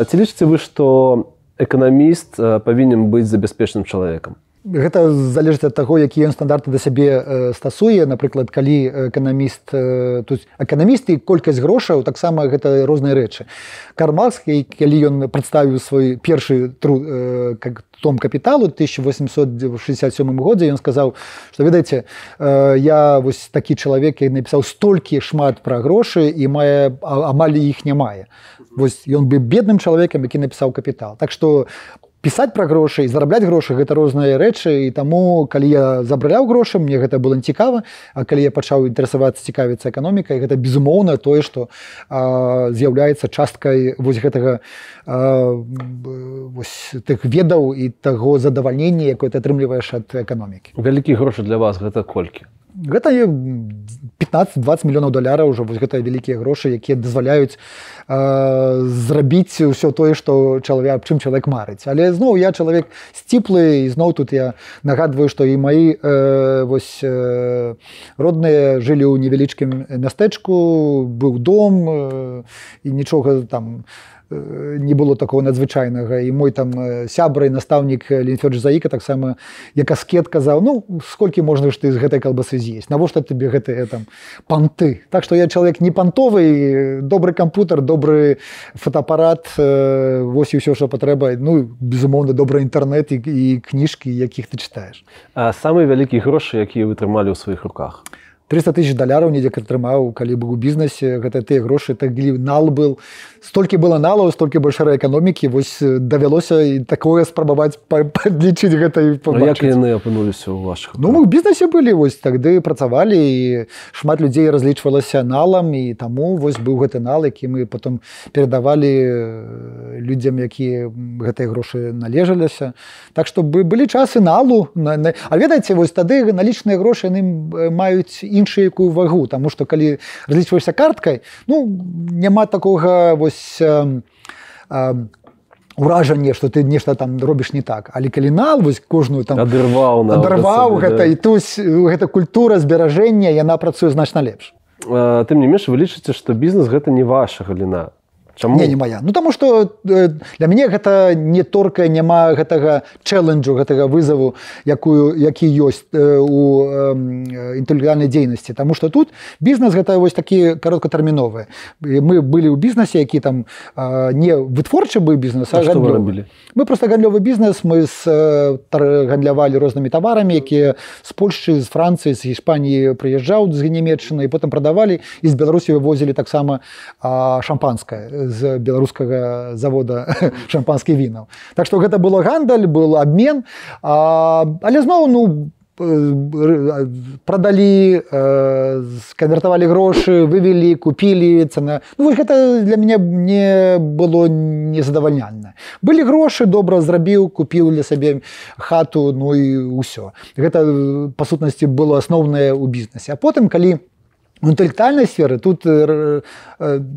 Ацілічце вы, што эканаміст э, павінен быць забяспечным чалавекам. Гэта залежыць ад таго, які ён стандарты да сябе э, стасуе, напрыклад, калі э, эканаміст тут эканаміст і колькасць грошаў, таксама гэта розныя рэчы. Кармалскі, калі ён прадставіў свой першы труд как... том капіталу 1867 годзе ён сказаў, што ведаеце, я вось такі чалавек і напісаў столькі шмат пра грошы і мае амаль іх не мае. Вось, ён быў бедным чалавекам, які напісаў капітал. Так што пісаць пра грошы і зарабляць грошы гэта розныя рэчы. і таму калі я забраляў грошы, мне гэта было цікава, А калі я пачаў інтарэсавацца цікавіцца эканомікай, гэта безумоўна тое, што з'яўляецца часткай вось гэтага а, вось, тых ведаў і таго задавальнення, якое ты атрымліваеш ад эканомікі. Вялікія грошы для вас гэта колькі. гэта 15-20 мільёнаў даляра ўжо вось гэтыя вялікія грошы якія дазваляюць э, зрабіць усё тое што чалавек аб чым чалавек марыць але зноў я чалавек сціплы і зноў тут я нагадваю што і маі э, вось э, родныя жылі ў невялічкім мястэчку быў дом э, і нічога там не не было такого надзвычайнага і мой там сябра і настаўнік ліфер заіка таксама як аскет казаў ну сколькі можна ж ты з гэтай калбасы з'есть навошта тебе гэтыя там панты так что я чалавек не пантовы добрый кампутер добры фотоапарат вось і ўсё що патрэба ну безумоўна добры інтэрнэт і кніжкі якіх ты читаешь самыя вялікія грошы якія вы трымалі ў сваіх руках а 300 тысяч даляраў недзе атрымаў калі быў у бізнесе гэта тыя грошы так нал был столькі было налаў столькі большай эканомікі вось давялося і такое спрабаваць падлічыць гэта ну, яны апынуліся ў ваших ну мы в бізнесе былі вось тады працавалі і шмат людзей разлічвалася налам і таму вось быў гэты нал які мы потом перадавалі э, людзям якія гэтыя грошы належаліся так чтобы былі часы налу на, на... а ведаеце вось тады налічныя грошы яны э, маюць і іншую якую вагу тому что калі разлічваешься карткай ну няма такога вось э, ражанне что ты нешта там робіш не так але калінал вось кожную там адырваў адарваў гэта да. і тусь э, гэта культура зберажэння яна працуе значна лепш тым не менш вы лічыце што бізнес гэта не ваша галіна Чаму? Не, не моя ну таму что э, для мяне гэта не торкае няма гэтага чэленджу гэтага вызаву якую які ёсць э, у інтэлігальнай дзейнасці Таму что тут бізнес гэта вось такі кароткатэрміновыя мы былі ў бізнесе які там не вытворчы быў бізнес былі мы просто гандлёвы бізнес мы з э, гандлявалі рознымі таварамі якія з Польшчы з францыі з іспаніі прыязджаў з генемметчыны потым прадавалі і з беларусі вывозілі таксама шампанское з з беларускага завода шампанскі вінаў так што гэта было гандаль был абмен а, але зноў ну продалі сканвертавалі грошы вывели купілі цена ну, вось гэта для мяне мне было незадавальняльна былі грошы добра зрабіў купіў для сабе хату ну і ўсё гэта па сутнасці было асноўнае ў бізнесе а потым калі у Менталітальная сферы тут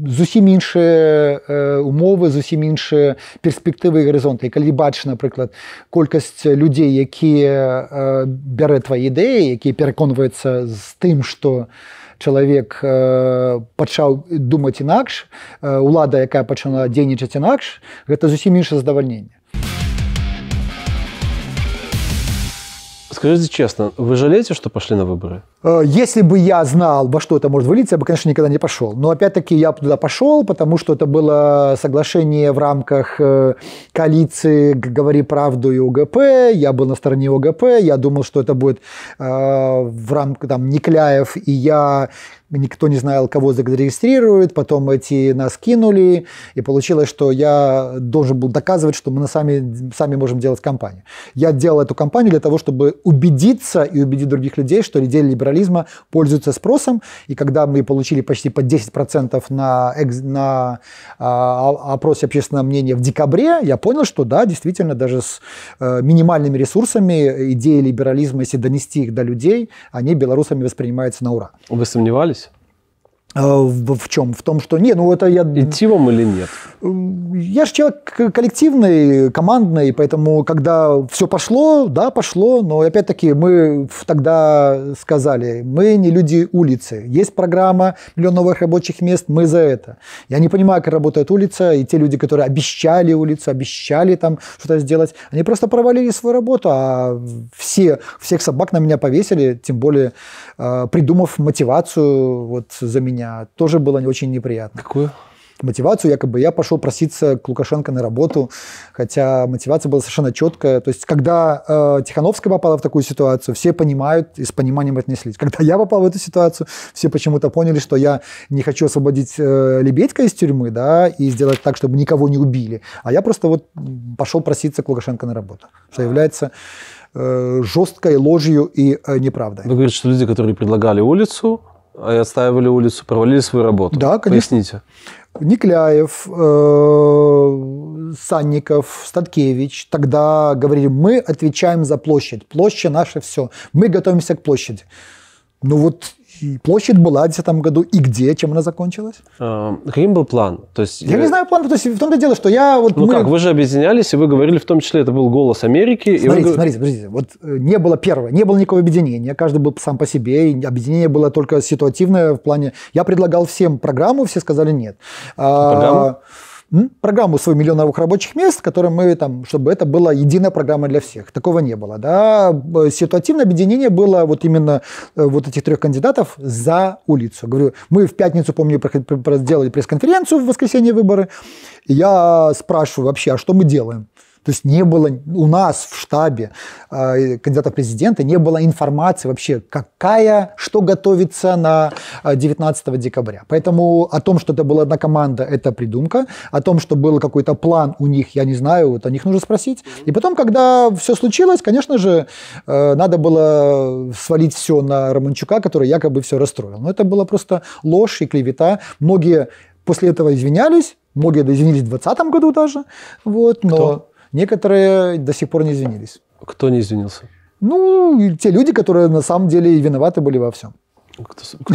зусім іншыя умовы, зусім іншыя перспектывы і гарызонты. калі бачыш, напрыклад, колькасць людзей, якія бярэ твае ідэі, якія пераконваюцца з тым, што чалавек пачаў думаць інакш, лада, якая пачала дзейнічаць інакш, гэта зусім іншае задавальненне. Скажыце честно, вы жалеце, што пашлі на выборы. Э, если бы я знал, во что это может вылиться, я бы, конечно, никогда не пошел. Но опять-таки я туда пошел, потому что это было соглашение в рамках э, коалиции «Говори правду» и ОГП. Я был на стороне ОГП. Я думал, что это будет э, в рамках там Никляев и я никто не знал, кого зарегистрируют, потом эти нас кинули, и получилось, что я должен был доказывать, что мы сами, сами можем делать компанию. Я делал эту компанию для того, чтобы убедиться и убедить других людей, что идея либерализма пользуется спросом, и когда мы получили почти по 10% на, на а, опросе общественного мнения в декабре, я понял, что да, действительно, даже с э, минимальными ресурсами идеи либерализма, если донести их до людей, они белорусами воспринимаются на ура. Вы сомневались? А, в, в чем? В том, что не, ну это я... Идти вам или нет? Я же человек коллективный, командный, поэтому когда все пошло, да, пошло, но опять-таки мы тогда сказали, мы не люди улицы. Есть программа «Миллион новых рабочих мест», мы за это. Я не понимаю, как работает улица, и те люди, которые обещали улицу, обещали там что-то сделать, они просто провалили свою работу, а все, всех собак на меня повесили, тем более а, придумав мотивацию вот за меня меня тоже было очень неприятно. Какую? мотивацию, якобы я пошел проситься к Лукашенко на работу, хотя мотивация была совершенно четкая. То есть, когда э, Тихановская попала в такую ситуацию, все понимают и с пониманием отнеслись. Когда я попал в эту ситуацию, все почему-то поняли, что я не хочу освободить э, Лебедька из тюрьмы, да, и сделать так, чтобы никого не убили, а я просто вот пошел проситься к Лукашенко на работу, что является э, жесткой ложью и э, неправдой. Вы говорите, что люди, которые предлагали улицу, а отстаивали улицу, провалили свою работу. Да, конечно. Поясните. Никляев, э, Санников, Статкевич тогда говорили, мы отвечаем за площадь. Площадь – наша все. Мы готовимся к площади. Ну вот и площадь была в 2010 году, и где, чем она закончилась? А, каким был план? То есть, я, я не э, знаю план, то есть в том-то дело, что я... Вот, ну мы... как, вы же объединялись, и вы говорили, в том числе, это был голос Америки. Смотрите, вы... смотрите, подождите, вот э, не было первого, не было никакого объединения, каждый был сам по себе, и объединение было только ситуативное в плане... Я предлагал всем программу, все сказали нет. А, программу? программу свою миллионовых рабочих мест, которые мы там, чтобы это была единая программа для всех. Такого не было, да. Ситуативное объединение было вот именно э, вот этих трех кандидатов за улицу. Говорю, мы в пятницу, помню, сделали пресс-конференцию в воскресенье выборы, и я спрашиваю вообще, а что мы делаем? То есть не было у нас в штабе э, а, кандидата в президенты не было информации вообще, какая, что готовится на 19 а, декабря. Поэтому о том, что это была одна команда, это придумка. О том, что был какой-то план у них, я не знаю, вот о них нужно спросить. И потом, когда все случилось, конечно же, э, надо было свалить все на Романчука, который якобы все расстроил. Но это была просто ложь и клевета. Многие после этого извинялись, многие извинились в 2020 году даже. Вот, но... Кто? Некоторые до сих пор не извинились. Кто не извинился? Ну, те люди, которые на самом деле виноваты были во всем. Кто?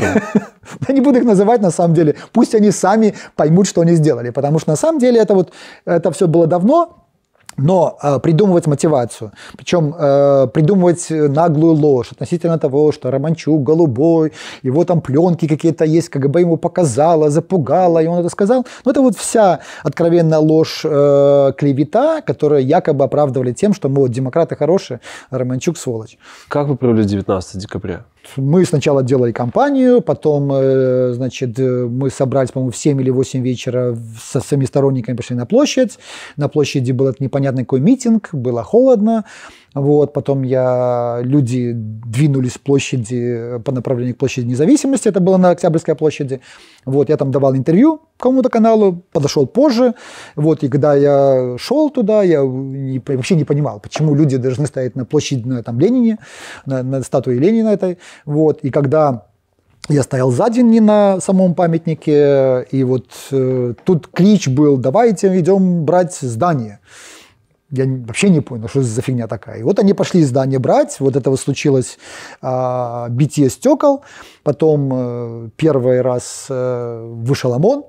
Я не буду их называть на самом деле. Пусть они сами поймут, что они сделали. Потому что на самом деле это вот это все было давно, но э, придумывать мотивацию, причем э, придумывать э, наглую ложь относительно того, что Романчук голубой, его там пленки какие-то есть, КГБ ему показала, запугала, и он это сказал. Ну, это вот вся откровенная ложь, э, клевета, которую якобы оправдывали тем, что, вот демократы хорошие, а Романчук сволочь. Как вы провели 19 декабря? мы сначала делали компанию, потом, э, значит, э, мы собрались, по-моему, в 7 или 8 вечера со своими сторонниками, пошли на площадь. На площади был этот непонятный какой митинг, было холодно. Вот, потом я, люди двинулись с площади э, по направлению к площади независимости, это было на Октябрьской площади. Вот, я там давал интервью кому-то каналу, подошел позже. Вот, и когда я шел туда, я не, вообще не понимал, почему люди должны стоять на площади на там, Ленине, на, на статуе Ленина этой. Вот, и когда я стоял сзади, не на самом памятнике, э, и вот э, тут клич был «давайте идем брать здание» я вообще не понял, что за фигня такая. И вот они пошли здание брать, вот этого случилось э, а, битие стекол, потом э, первый раз э, вышел ОМОН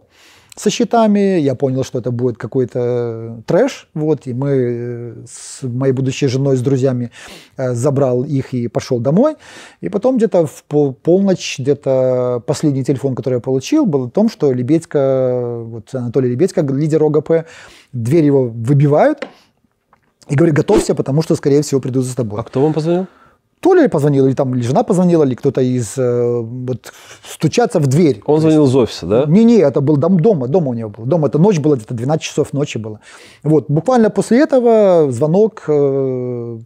со счетами, я понял, что это будет какой-то трэш, вот, и мы э, с моей будущей женой, с друзьями э, забрал их и пошел домой, и потом где-то в полночь, где-то последний телефон, который я получил, был о том, что Лебедько, вот Анатолий Лебедько, лидер ОГП, дверь его выбивают, и говорит, готовься, потому что, скорее всего, придут за тобой. А кто вам позвонил? То ли позвонил, или там или жена позвонила, или кто-то из... Э, вот, стучаться в дверь. Он звонил из офиса, да? Не-не, это был дом, дома, дома у него был. Дома, это ночь была, где-то 12 часов ночи было. Вот, буквально после этого звонок, э,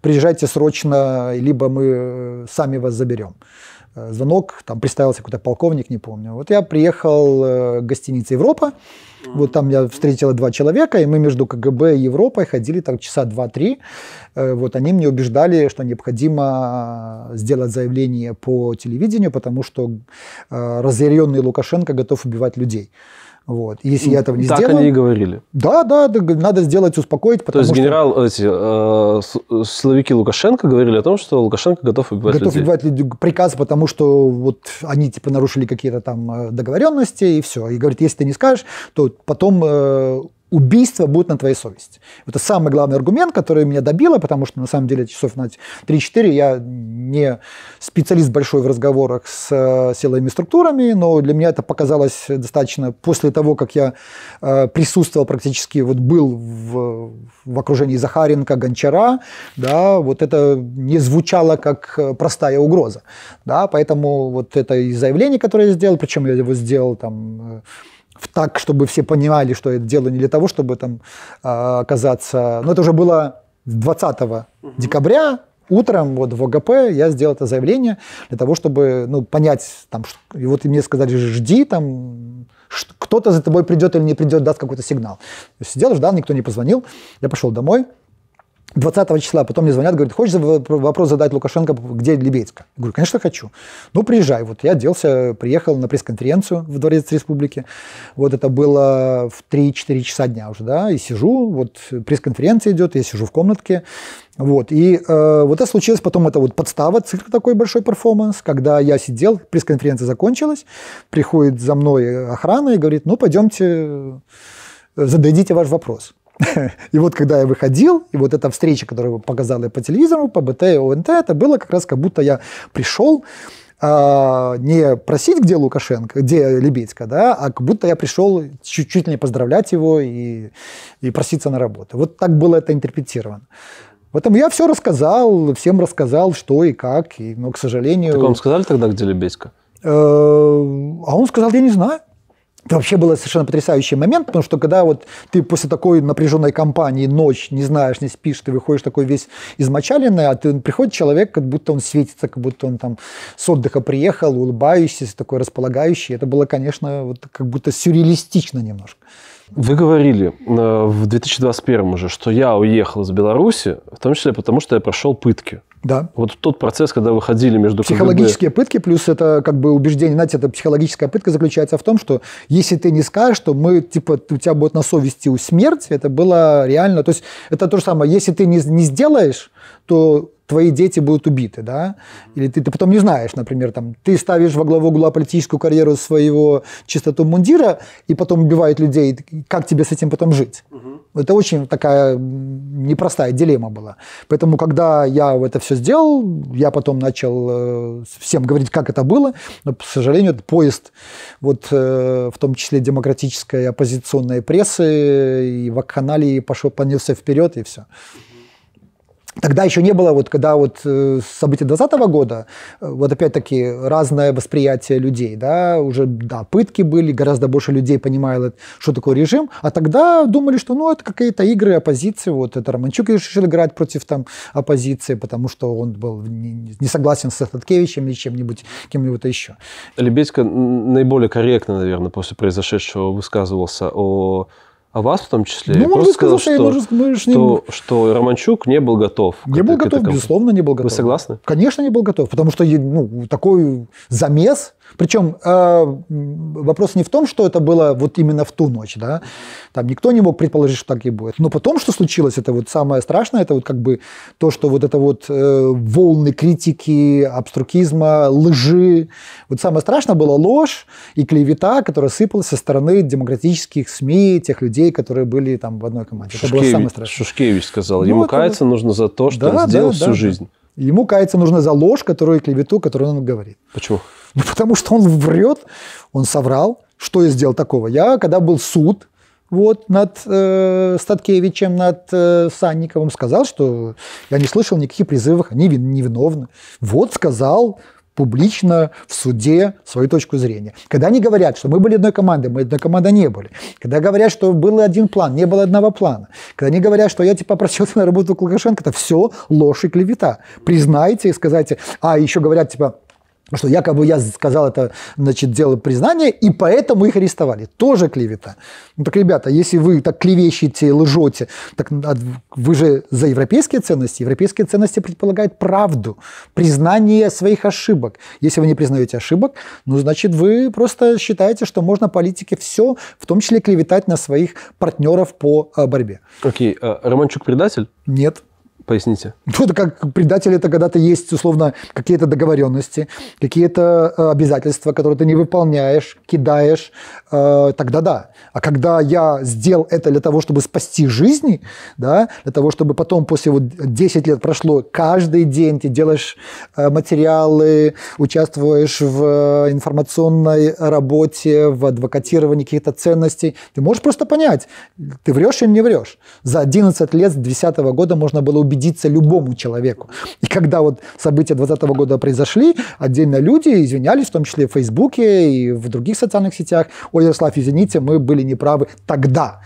приезжайте срочно, либо мы э, сами вас заберем э, звонок, там представился какой-то полковник, не помню. Вот я приехал в э, гостинице «Европа», вот там я встретила два человека, и мы между КГБ и Европой ходили там часа два-три. Э, вот они мне убеждали, что необходимо э, сделать заявление по телевидению, потому что э, разъяренный Лукашенко готов убивать людей. Вот. Если я этого не так сделаю... Так они и говорили. Да, да, да, надо сделать, успокоить, потому То есть что... генерал, эти, э, силовики Лукашенко говорили о том, что Лукашенко готов убивать готов людей. Готов убивать Приказ, потому что вот они типа нарушили какие-то там э, договоренности и все. И говорит, если ты не скажешь, то потом э, убийство будет на твоей совести. Это самый главный аргумент, который меня добило, потому что на самом деле часов на 3-4 я не специалист большой в разговорах с э, силовыми структурами, но для меня это показалось достаточно после того, как я э, присутствовал практически, вот был в, в окружении Захаренко, Гончара, да, вот это не звучало как простая угроза, да, поэтому вот это и заявление, которое я сделал, причем я его сделал там э, так, чтобы все понимали, что это дело не для того, чтобы там э, оказаться. Но это уже было 20 угу. декабря, утром вот в ОГП я сделал это заявление для того, чтобы ну, понять, там, и вот мне сказали, жди, там, кто-то за тобой придет или не придет, даст какой-то сигнал. Сидел, ждал, никто не позвонил, я пошел домой, 20 числа, потом мне звонят, говорят, хочешь вопрос задать Лукашенко, где Лебедько? Я говорю, конечно, хочу. Ну, приезжай. Вот я оделся, приехал на пресс-конференцию в Дворец Республики. Вот это было в 3-4 часа дня уже, да, и сижу, вот пресс-конференция идет, я сижу в комнатке, вот, и э, вот это случилось потом, это вот подстава, цирк такой большой перформанс, когда я сидел, пресс-конференция закончилась, приходит за мной охрана и говорит, ну, пойдемте, зададите ваш вопрос. И вот когда я выходил, и вот эта встреча, которую показала я по телевизору, по БТ ОНТ, это было как раз как будто я пришел а, не просить, где Лукашенко, где Лебедько, да, а как будто я пришел чуть-чуть не поздравлять его и, и проситься на работу. Вот так было это интерпретировано. Поэтому я все рассказал, всем рассказал, что и как, и, но, к сожалению... Так вам сказали тогда, где Лебедько? Э, а он сказал, я не знаю. Это вообще был совершенно потрясающий момент, потому что когда вот ты после такой напряженной кампании ночь, не знаешь, не спишь, ты выходишь такой весь измочаленный, а ты, приходит человек, как будто он светится, как будто он там с отдыха приехал, улыбающийся, такой располагающий. Это было, конечно, вот как будто сюрреалистично немножко. Вы говорили э, в 2021 уже, что я уехал из Беларуси, в том числе потому, что я прошел пытки. Да. Вот тот процесс, когда вы ходили между Психологические КГБ... пытки, плюс это как бы убеждение, знаете, эта психологическая пытка заключается в том, что если ты не скажешь, то мы, типа, у тебя будет на совести у смерти, это было реально, то есть это то же самое, если ты не, не сделаешь, то твои дети будут убиты, да, или ты, ты потом не знаешь, например, там, ты ставишь во главу угла политическую карьеру своего чистоту мундира, и потом убивают людей, как тебе с этим потом жить? Угу. Это очень такая непростая дилемма была. Поэтому, когда я это все сделал, я потом начал э, всем говорить, как это было, но, к сожалению, этот поезд, вот, э, в том числе демократической оппозиционной прессы и вакханалии пошел, понесся вперед, и все. Тогда еще не было, вот когда вот э, события 2020 года, э, вот опять-таки разное восприятие людей, да, уже, да, пытки были, гораздо больше людей понимали, что такое режим, а тогда думали, что, ну, это какие-то игры оппозиции, вот это Романчук решил играть против там оппозиции, потому что он был не, не согласен с Таткевичем или чем-нибудь, кем-нибудь еще. Лебедько наиболее корректно, наверное, после произошедшего высказывался о а вас в том числе? Ну, он высказал, что, что, можешь, что, что Романчук не был готов. Не был готов, безусловно, не был готов. Вы согласны? Конечно, не был готов, потому что ну, такой замес причем э, вопрос не в том, что это было вот именно в ту ночь, да, там никто не мог предположить, что так и будет. Но потом, что случилось, это вот самое страшное, это вот как бы то, что вот это вот э, волны критики, обструкизма, лжи. Вот самое страшное было ложь и клевета, которая сыпалась со стороны демократических СМИ, тех людей, которые были там в одной команде. Шушкевич, это было самое страшное. Шушкевич сказал, ну ему это... каяться нужно за то, что да, он сделал да, всю да, жизнь. Да. Ему каяться нужно за ложь, которую клевету, которую он говорит. Почему? Ну, потому что он врет, он соврал. Что я сделал такого? Я, когда был суд вот, над э, Статкевичем, над э, Санниковым, сказал, что я не слышал никаких призывов, они невиновны. Вот сказал, публично в суде свою точку зрения. Когда они говорят, что мы были одной командой, мы одной командой не были. Когда говорят, что был один план, не было одного плана. Когда они говорят, что я типа просился на работу к Лукашенко, это все ложь и клевета. Признайте и сказайте. А еще говорят, типа, что якобы я сказал это, значит, дело признания, и поэтому их арестовали. Тоже клевета. Ну, так, ребята, если вы так клевещете, лжете, так а, вы же за европейские ценности. Европейские ценности предполагают правду, признание своих ошибок. Если вы не признаете ошибок, ну, значит, вы просто считаете, что можно политике все, в том числе клеветать на своих партнеров по а, борьбе. Окей, okay. А, Романчук предатель? Нет. Поясните. Ну, это как предатель, это когда-то есть, условно, какие-то договоренности, какие-то э, обязательства, которые ты не выполняешь, кидаешь, э, тогда да. А когда я сделал это для того, чтобы спасти жизни, да, для того, чтобы потом, после вот 10 лет прошло, каждый день ты делаешь э, материалы, участвуешь в э, информационной работе, в адвокатировании каких-то ценностей, ты можешь просто понять, ты врешь или не врешь. За 11 лет с 2010 года можно было убедить пригодится любому человеку. И когда вот события 2020 года произошли, отдельно люди извинялись, в том числе в Фейсбуке и в других социальных сетях. Ой, Ярослав, извините, мы были неправы тогда.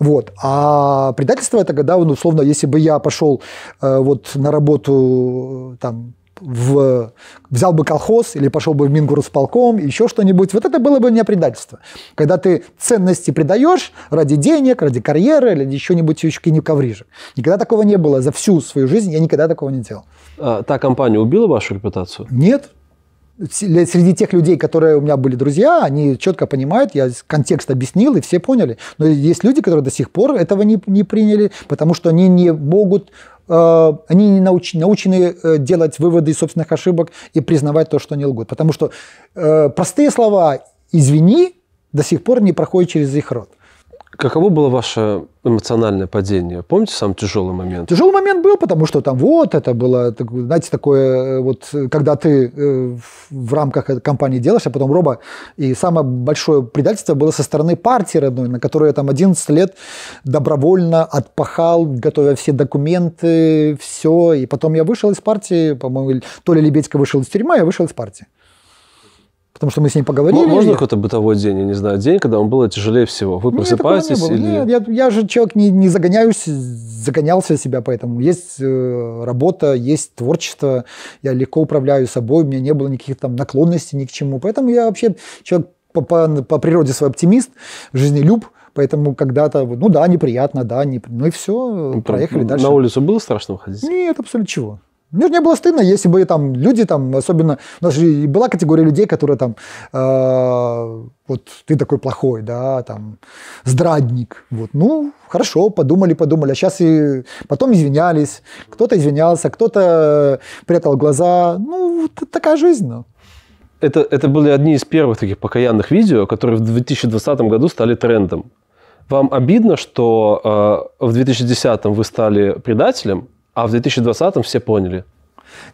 Вот. А предательство это когда, ну, условно, если бы я пошел э, вот на работу э, там в, взял бы колхоз или пошел бы в Мингурусполком, еще что-нибудь, вот это было бы не предательство. Когда ты ценности предаешь ради денег, ради карьеры, ради еще-нибудь, еще нибудь еще не нибудь коврижек. Никогда такого не было. За всю свою жизнь я никогда такого не делал. А, та компания убила вашу репутацию? Нет. Среди тех людей, которые у меня были друзья, они четко понимают, я контекст объяснил, и все поняли. Но есть люди, которые до сих пор этого не, не приняли, потому что они не могут Э, они не научены, научены э, делать выводы из собственных ошибок и признавать то, что они лгут. Потому что э, простые слова «извини» до сих пор не проходят через их рот. Каково было ваше эмоциональное падение? Помните самый тяжелый момент? Тяжелый момент был, потому что там вот это было, знаете, такое э, вот, когда ты э, в рамках компании делаешь, а потом роба, и самое большое предательство было со стороны партии родной, на которую я там 11 лет добровольно отпахал, готовя все документы, все, и потом я вышел из партии, по-моему, то ли Лебедько вышел из тюрьмы, а я вышел из партии потому что мы с ней поговорили. Можно какой-то бытовой день, я не знаю, день, когда вам было тяжелее всего? Вы Нет, просыпаетесь не или... Нет, я, я же человек не, не загоняюсь, загонялся себя поэтому. Есть э, работа, есть творчество, я легко управляю собой, у меня не было никаких там наклонностей ни к чему. Поэтому я вообще человек по, по, по природе свой оптимист, жизнелюб, Поэтому когда-то, ну да, неприятно, да, не... ну и все, ну, проехали на дальше. На улицу было страшно выходить? Нет, абсолютно чего. Мне же не было стыдно, если бы там люди там, особенно, у нас же была категория людей, которые там, э, вот ты такой плохой, да, там, здрадник, вот, ну, хорошо, подумали, подумали, а сейчас и потом извинялись, кто-то извинялся, кто-то прятал глаза, ну, вот такая жизнь, ну. Это, это были одни из первых таких покаянных видео, которые в 2020 году стали трендом. Вам обидно, что э, в 2010 вы стали предателем, а в 2020-м все поняли.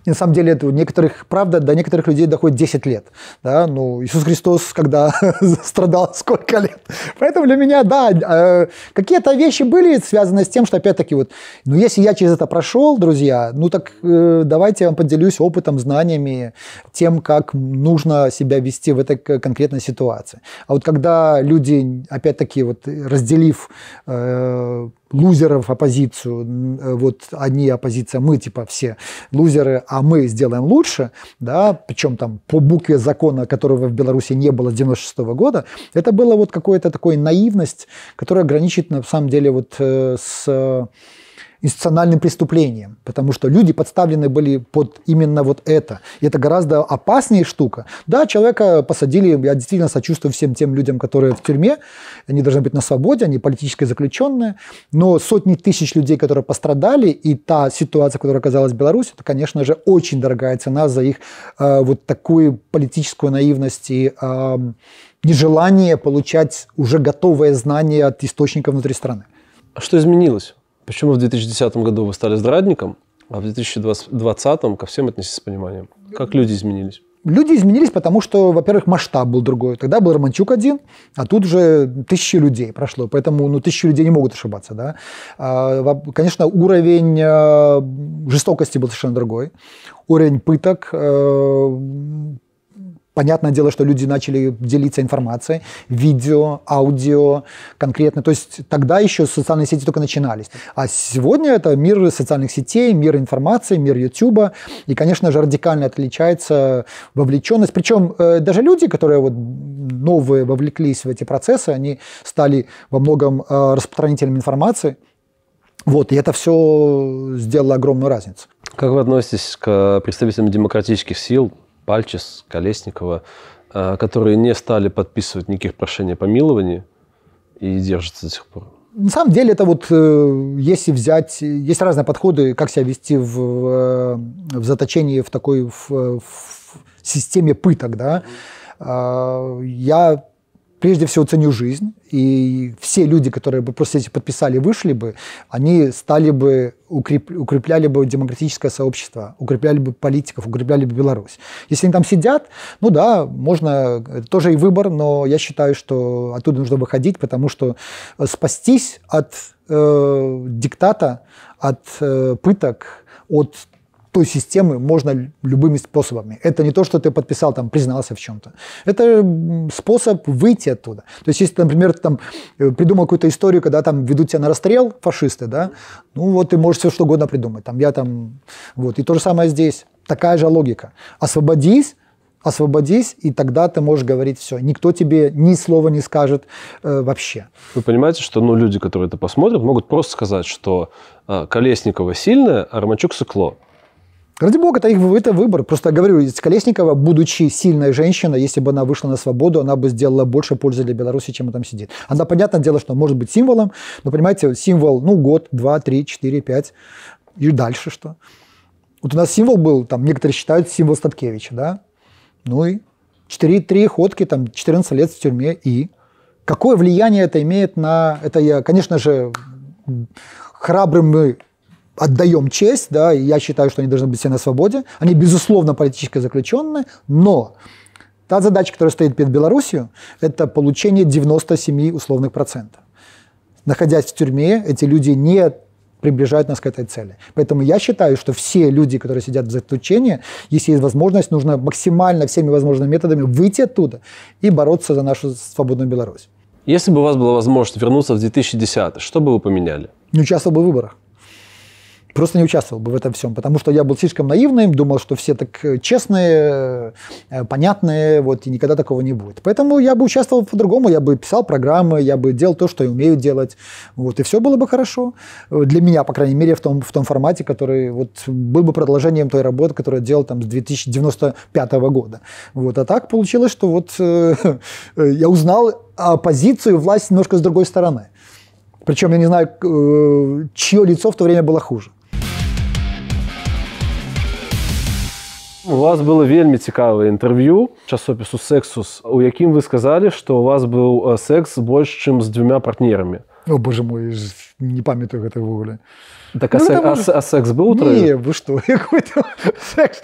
на самом деле, это у некоторых, правда, до некоторых людей доходит 10 лет. Да? Ну, Иисус Христос, когда страдал, сколько лет. Поэтому для меня, да, а, какие-то вещи были связаны с тем, что, опять-таки, вот, ну, если я через это прошел, друзья, ну, так э, давайте я вам поделюсь опытом, знаниями, тем, как нужно себя вести в этой конкретной ситуации. А вот когда люди, опять-таки, вот, разделив э, лузеров оппозицию, э, вот одни оппозиция, мы типа все лузеры, а мы сделаем лучше, да, причем там по букве закона, которого в Беларуси не было с 96 года, это было вот какая-то такая наивность, которая граничит на самом деле вот э, с э, институциональным преступлением, потому что люди подставлены были под именно вот это. И это гораздо опаснее штука. Да, человека посадили, я действительно сочувствую всем тем людям, которые в тюрьме, они должны быть на свободе, они политически заключенные, но сотни тысяч людей, которые пострадали, и та ситуация, которая оказалась в Беларуси, это, конечно же, очень дорогая цена за их э, вот такую политическую наивность и э, нежелание получать уже готовое знание от источников внутри страны. А что изменилось? Почему в 2010 году вы стали здрадником, а в 2020 ко всем отнесись с пониманием? Как люди изменились? Люди изменились, потому что, во-первых, масштаб был другой. Тогда был Романчук один, а тут уже тысячи людей прошло. Поэтому ну, тысячи людей не могут ошибаться. Да? А, конечно, уровень э, жестокости был совершенно другой. Уровень пыток, э, Понятное дело, что люди начали делиться информацией, видео, аудио конкретно. То есть тогда еще социальные сети только начинались. А сегодня это мир социальных сетей, мир информации, мир YouTube. И, конечно же, радикально отличается вовлеченность. Причем э, даже люди, которые вот новые вовлеклись в эти процессы, они стали во многом э, распространителями информации. Вот, и это все сделало огромную разницу. Как вы относитесь к представителям демократических сил, Пальчис, Колесникова, э, которые не стали подписывать никаких прошений о помиловании и держатся до сих пор. На самом деле это вот, э, если взять, есть разные подходы, как себя вести в, э, в заточении в такой в, в системе пыток, да. Я прежде всего ценю жизнь, и все люди, которые бы просто эти подписали, вышли бы, они стали бы, укреп, укрепляли бы демократическое сообщество, укрепляли бы политиков, укрепляли бы Беларусь. Если они там сидят, ну да, можно, это тоже и выбор, но я считаю, что оттуда нужно выходить, потому что э, спастись от э, диктата, от э, пыток, от той системы можно любыми способами. Это не то, что ты подписал, там, признался в чем-то. Это способ выйти оттуда. То есть, если, например, ты там э, придумал какую-то историю, когда там ведут тебя на расстрел фашисты, да, ну вот ты можешь все что угодно придумать. Там я там, вот. И то же самое здесь. Такая же логика. Освободись, освободись, и тогда ты можешь говорить все. Никто тебе ни слова не скажет э, вообще. Вы понимаете, что ну, люди, которые это посмотрят, могут просто сказать, что э, Колесникова сильная, а Романчук сыкло. Ради бога, это их это выбор. Просто говорю, из Колесникова, будучи сильной женщиной, если бы она вышла на свободу, она бы сделала больше пользы для Беларуси, чем она там сидит. Она, понятное дело, что может быть символом, но, понимаете, символ, ну, год, два, три, четыре, пять, и дальше что? Вот у нас символ был, там, некоторые считают, символ Статкевича, да? Ну и 4-3 ходки, там, 14 лет в тюрьме, и? Какое влияние это имеет на... Это я, конечно же, храбрым мы э, отдаем честь, да, и я считаю, что они должны быть все на свободе. Они, безусловно, политически заключенные, но та задача, которая стоит перед Беларусью, это получение 97 условных процентов. Находясь в тюрьме, эти люди не приближают нас к этой цели. Поэтому я считаю, что все люди, которые сидят в заключении, если есть возможность, нужно максимально всеми возможными методами выйти оттуда и бороться за нашу свободную Беларусь. Если бы у вас была возможность вернуться в 2010, что бы вы поменяли? Не участвовал бы в выборах просто не участвовал бы в этом всем, потому что я был слишком наивным, думал, что все так э, честные, э, понятные, вот, и никогда такого не будет. Поэтому я бы участвовал по-другому, я бы писал программы, я бы делал то, что я умею делать, вот, и все было бы хорошо. Для меня, по крайней мере, в том, в том формате, который вот был бы продолжением той работы, которую я делал там с 2095 года. Вот, а так получилось, что вот э, я узнал оппозицию и власть немножко с другой стороны. Причем я не знаю, чье лицо в то время было хуже. У вас было вельмі цікавае інтэрв'ю часопісу сексус, у якім вы сказалі, што у вас быў э, секс больш, чым з дзвюмя партнерамі. О боже мой, не памятаю гэта ўвогуле. Так, а, ну, там... а, а секс быў трое? Не, вы што, якой там секс?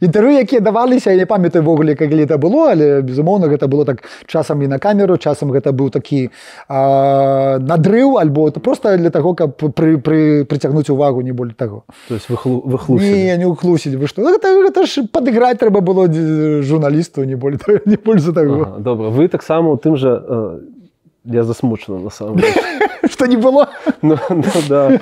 Інтерв'ю, якія даваліся, я не памятаю ўвогуле, як гэта было, але безумоўна, гэта было так часам і на камеру, часам гэта быў такі а, надрыў альбо то проста для таго, каб пры, пры, прыцягнуць увагу не болей таго. То есть вы хлу, вы хлусілі. Не, не ўхлусілі, вы што? Гэта, гэта ж падыграць трэба было журналісту не болей, не польза таго. Ага, добра, вы таксама у тым жа э, я засмучаны насамрэч что не было. Ну, ну да.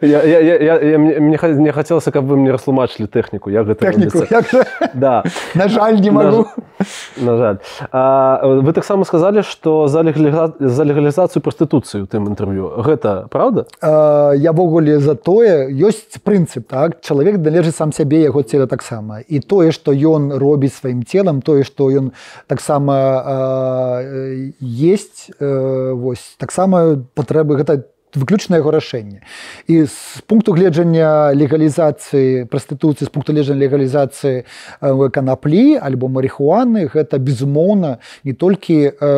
Я, я, я, я, я, мне, мне хотелось, как бы мне расслумачили технику. Я говорю, технику. Я, да. На жаль, не могу. На, на жаль. А, вы так само сказали, что за, легализа, за легализацию проституции у тым интервью. Это правда? А, я в уголе за то, есть принцип, так? Человек належит сам себе, его тело так само. И то, что он робит своим телом, то, что он так само а, есть, а, вось, так само потрапляет треба гадати выключна яго рашэнне і з пункту гледжання легалізацыі прастытуцыі з пункту лежання легалізацыі э, канаплі альбо марихуаны гэта безумоўна не толькі э,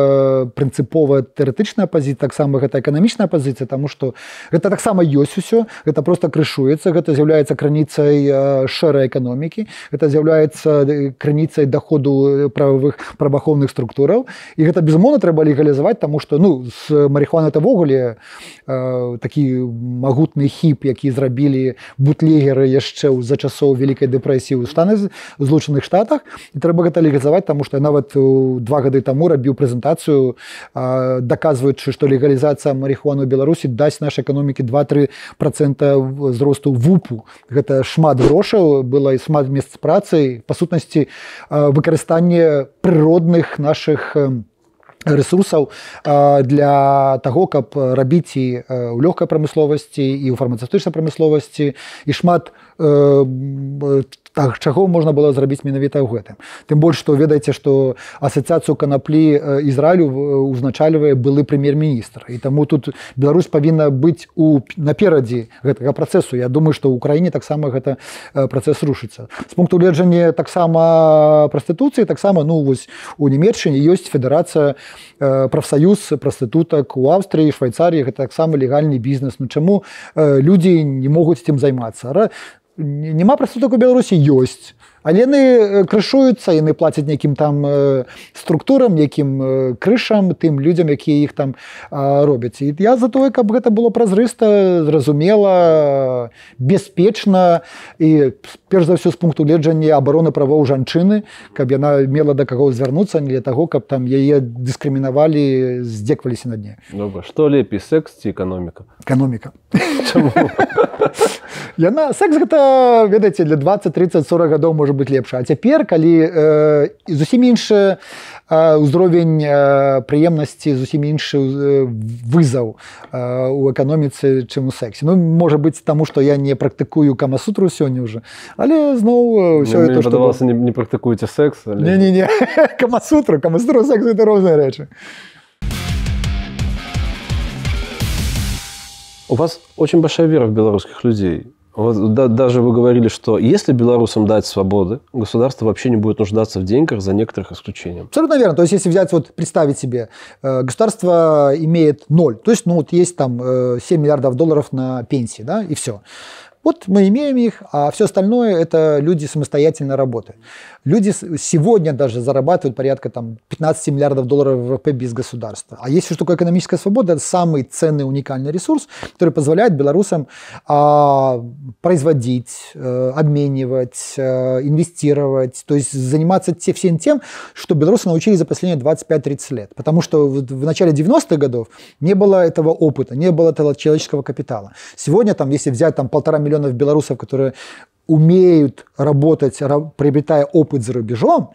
прынцыповая тэоретычная пазіцыя таксама гэта эканамічная пазіцыя таму што гэта таксама ёсць усё гэта просто крышуецца гэта з'яўляецца крыніцай э, шэрай эканомікі гэта з'яўляецца э, крыніцай доходу правых прабахоўных структураў і гэта безумоўна трэба легалізаваць таму што ну з марихуана тавогуле э, такі магутны хіп які зрабілі бутлегеры яшчэ за часоў вялікай дэпрэсіі ў станы злучаных штатах і трэба гэта легалізаваць таму што я нават два гады таму рабіў прэзентацыю даказваючы што легалізацыя марихуану беларусі дасць наша эканомікі 2-тры процента зросту вупу гэта шмат грошаў было і шмат месц працы па сутнасці выкарыстанне прыродных наших у ресурсаў а, для таго каб рабіць і а, ў лёгкай прамысловасці і ў фармацэўтычнай прамысловасці і шмат а, так чаго можна было зрабіць менавіта ў гэтым тым больш што ведаеце што асацыяцыю канаплі ізраілю ўзначальвае былы прэм'ер-міністр і таму тут Беларусь павінна быць у наперадзе гэтага працэсу Я думаю што ў краіне таксама гэта працэс рушыцца з пункту ледджання таксама прастытуцыі таксама ну вось у нямецчыне ёсць федэрацыя прафсаюз прастытутак у Аўстрыі швейцарі гэта таксама легальны бізнес ну чаму людзі не могуць тым займацца няма прастыток у беларусі ёсць але яны э, крышуюцца яны плацяць нейкім там э, структурам якім э, крышам тым людзям якія іх там робяць і я за тое каб гэта было празрыста зразумела бяспечна і перш за ўсё з пункту леджання абароны правоў жанчыны каб яна мела да каго звярнуцца не для таго каб там яе дыскрымінавалі здзеквалисься на дне что ну, лепей секс ці эканоміка эканоміка яна секс гэта ведаеце для 20 30 40 гадоў можа быць лепш а цяпер калі э, і э, зусім іншы э, ўзровень э, э, прыемнасці зусім іншы э, вызаў э, у эканоміцы чым у сексе ну можа быць таму што я не практыкую камасутру сёння ўжо але зноў ўсё э, ну, это што было... не, не практыкуеце секс але... не, не, не. камасутра камасутра секс гэта розныя рэчы а У вас очень большая вера в белорусских людей. Вот, да, даже вы говорили, что если белорусам дать свободы, государство вообще не будет нуждаться в деньгах за некоторых исключением. Абсолютно верно. То есть, если взять, вот представить себе, э, государство имеет ноль. То есть, ну вот есть там э, 7 миллиардов долларов на пенсии, да, и все. Вот мы имеем их, а все остальное это люди самостоятельно работают. Люди сегодня даже зарабатывают порядка там, 15 миллиардов долларов ВВП без государства. А если что такое экономическая свобода, это самый ценный уникальный ресурс, который позволяет белорусам а, производить, а, обменивать, а, инвестировать, то есть заниматься те, всем тем, что белорусы научились за последние 25-30 лет. Потому что в, в начале 90-х годов не было этого опыта, не было этого человеческого капитала. Сегодня, там, если взять там, полтора миллиона белорусов, которые умеют работать, приобретая опыт за рубежом,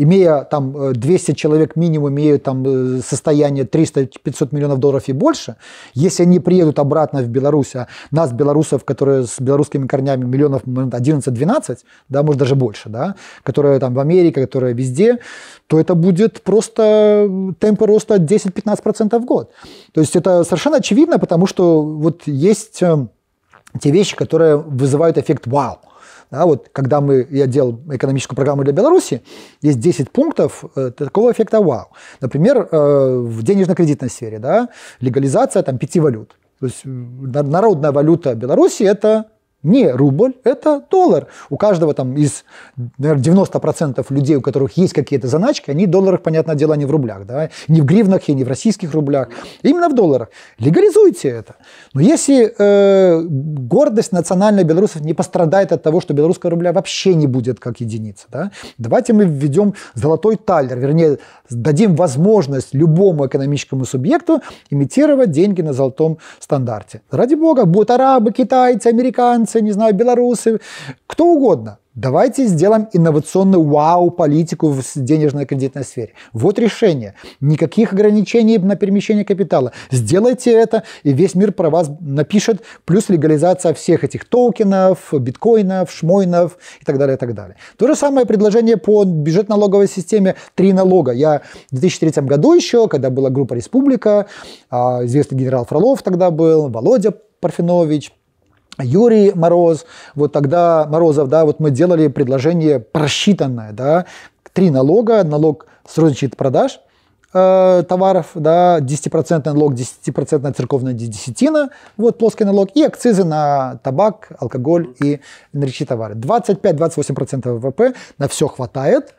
имея там 200 э, человек минимум, имеют там э, состояние 300-500 миллионов долларов и больше, если они приедут обратно в Беларусь, а нас, белорусов, которые с белорусскими корнями миллионов 11-12, да, может даже больше, да, которые там в Америке, которые везде, то это будет просто темпы роста 10-15% в год. То есть это совершенно очевидно, потому что вот есть эм, те вещи, которые вызывают эффект «вау». Да, вот когда мы, я делал экономическую программу для Беларуси, есть 10 пунктов э, такого эффекта вау. Например, э, в денежно-кредитной сфере, да, легализация там, пяти валют. То есть э, народная валюта Беларуси – это не рубль, это доллар. У каждого там из наверное, 90% людей, у которых есть какие-то заначки, они в долларах, понятное дело, не в рублях, да, не в гривнах и не в российских рублях, именно в долларах. Легализуйте это. Но если э, гордость национальной белорусов не пострадает от того, что белорусского рубля вообще не будет как единица, да, давайте мы введем золотой талер, вернее, дадим возможность любому экономическому субъекту имитировать деньги на золотом стандарте. Ради бога, будут арабы, китайцы, американцы, иностранцы, не знаю, белорусы, кто угодно. Давайте сделаем инновационную вау-политику в денежно-кредитной сфере. Вот решение. Никаких ограничений на перемещение капитала. Сделайте это, и весь мир про вас напишет, плюс легализация всех этих токенов, биткоинов, шмойнов и так далее, и так далее. То же самое предложение по бюджетно-налоговой системе «Три налога». Я в 2003 году еще, когда была группа «Республика», а, известный генерал Фролов тогда был, Володя Парфенович, Юрий Мороз, вот тогда Морозов, да, вот мы делали предложение просчитанное, да, три налога, налог с розничных продаж э, товаров, да, 10% налог, 10% церковная десятина, вот плоский налог, и акцизы на табак, алкоголь и энергетические товары. 25-28% ВВП на все хватает,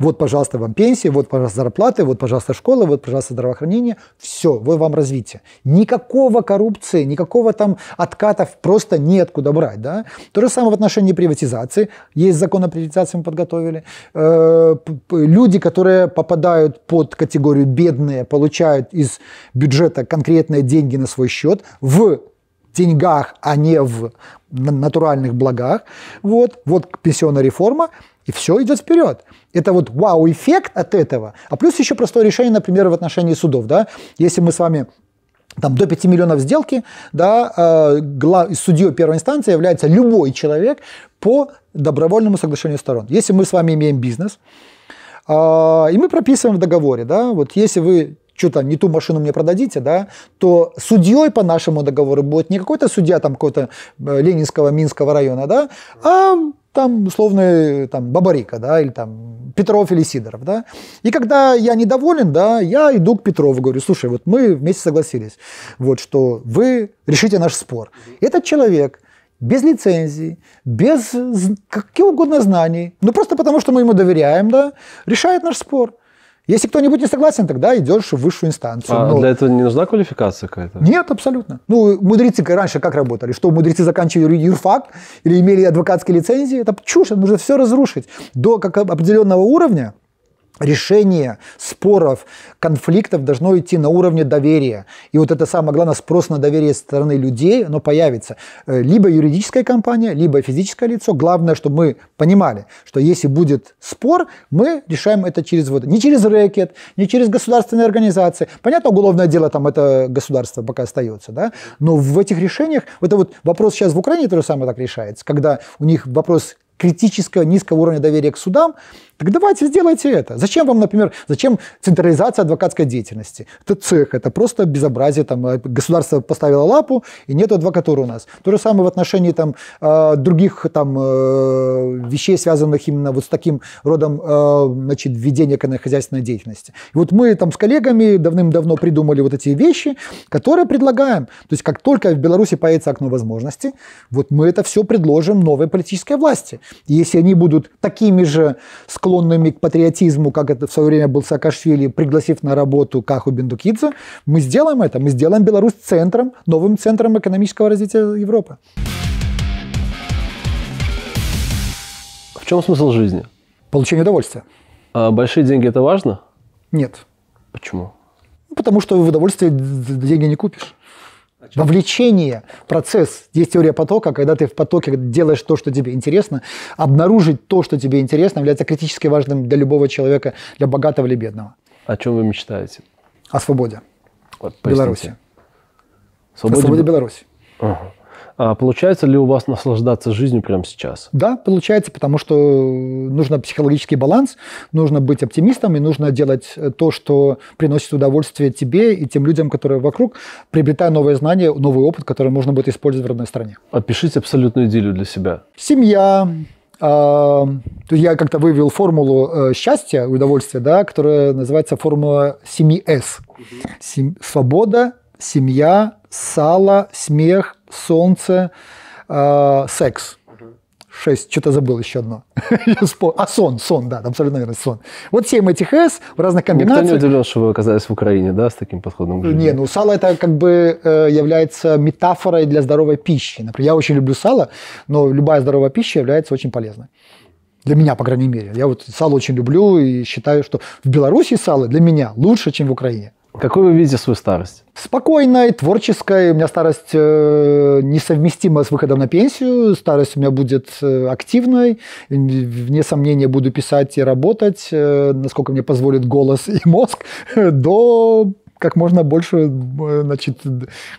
вот, пожалуйста, вам пенсии, вот, пожалуйста, зарплаты, вот, пожалуйста, школы, вот, пожалуйста, здравоохранение. Все, вот вам развитие. Никакого коррупции, никакого там откатов просто неоткуда брать. Да? То же самое в отношении приватизации. Есть закон о приватизации, мы подготовили. Э, люди, которые попадают под категорию бедные, получают из бюджета конкретные деньги на свой счет в деньгах, а не в натуральных благах. Вот, вот пенсионная реформа. И все идет вперед. Это вот вау-эффект от этого. А плюс еще простое решение, например, в отношении судов. Да? Если мы с вами там до 5 миллионов сделки, да, э, а, глав, судьей первой инстанции является любой человек по добровольному соглашению сторон. Если мы с вами имеем бизнес, э, и мы прописываем в договоре, да, вот если вы что-то не ту машину мне продадите, да, то судьей по нашему договору будет не какой-то судья там какого-то э, ленинского, минского района, да, а там условно там, Бабарика, да, или там Петров или Сидоров, да. И когда я недоволен, да, я иду к Петрову, говорю, слушай, вот мы вместе согласились, вот, что вы решите наш спор. Этот человек без лицензии, без каких угодно знаний, ну просто потому, что мы ему доверяем, да, решает наш спор. Если кто-нибудь не согласен, тогда идешь в высшую инстанцию. А Но... для этого не нужна квалификация какая-то? Нет, абсолютно. Ну, мудрецы раньше как работали? Что мудрецы заканчивали юрфак или имели адвокатские лицензии? Это чушь, это нужно все разрушить. До как определенного уровня решение споров, конфликтов должно идти на уровне доверия. И вот это самое главное, спрос на доверие со стороны людей, оно появится. Э, либо юридическая компания, либо физическое лицо. Главное, чтобы мы понимали, что если будет спор, мы решаем это через вот, не через рэкет, не через государственные организации. Понятно, уголовное дело там это государство пока остается, да? Но в этих решениях, это вот вопрос сейчас в Украине тоже самое так решается, когда у них вопрос критического низкого уровня доверия к судам, так давайте сделайте это. Зачем вам, например, зачем централизация адвокатской деятельности? Это цех, это просто безобразие. Там, э, государство поставило лапу, и нет адвокатуры у нас. То же самое в отношении там, э, других там, э, вещей, связанных именно вот с таким родом значит, введения хозяйственной деятельности. И вот мы там с коллегами давным-давно придумали вот эти вещи, которые предлагаем. То есть как только в Беларуси появится окно возможностей, вот мы это все предложим новой политической власти. И если они будут такими же склонными склонными к патриотизму, как это в свое время был Саакашвили, пригласив на работу Каху Бендукидзе, мы сделаем это, мы сделаем Беларусь центром, новым центром экономического развития Европы. В чем смысл жизни? Получение удовольствия. А большие деньги это важно? Нет. Почему? Ну, потому что в удовольствие деньги не купишь. Вовлечение, процесс, есть теория потока, когда ты в потоке делаешь то, что тебе интересно, обнаружить то, что тебе интересно, является критически важным для любого человека, для богатого или бедного. О чем вы мечтаете? О свободе. Вот, Беларуси. Свободе... свободе Беларуси. Ага. А получается ли у вас наслаждаться жизнью прямо сейчас? Да, получается, потому что э, нужно психологический баланс, нужно быть оптимистом и нужно делать э, то, что приносит удовольствие тебе и тем людям, которые вокруг, приобретая новые знания, новый опыт, который можно будет использовать в родной стране. Опишите абсолютную идею для себя. Семья, а, я как-то вывел формулу э, счастья, удовольствия, да, которая называется формула 7С. Угу. Свобода, семья, сало, смех, солнце, э, секс. Шесть, что-то забыл еще одно. а сон, сон, да, абсолютно верно, сон. Вот 7 этих С в разных комбинациях. Никто не удивлен, что вы оказались в Украине, да, с таким подходом к жизни? Не, ну сало это как бы э, является метафорой для здоровой пищи. Например, я очень люблю сало, но любая здоровая пища является очень полезной. Для меня, по крайней мере. Я вот сало очень люблю и считаю, что в Беларуси сало для меня лучше, чем в Украине. Какой вы видите свою старость? Спокойная, творческая. У меня старость э, несовместима с выходом на пенсию. Старость у меня будет э, активной. Вне сомнения буду писать и работать, э, насколько мне позволит голос и мозг, до как можно больше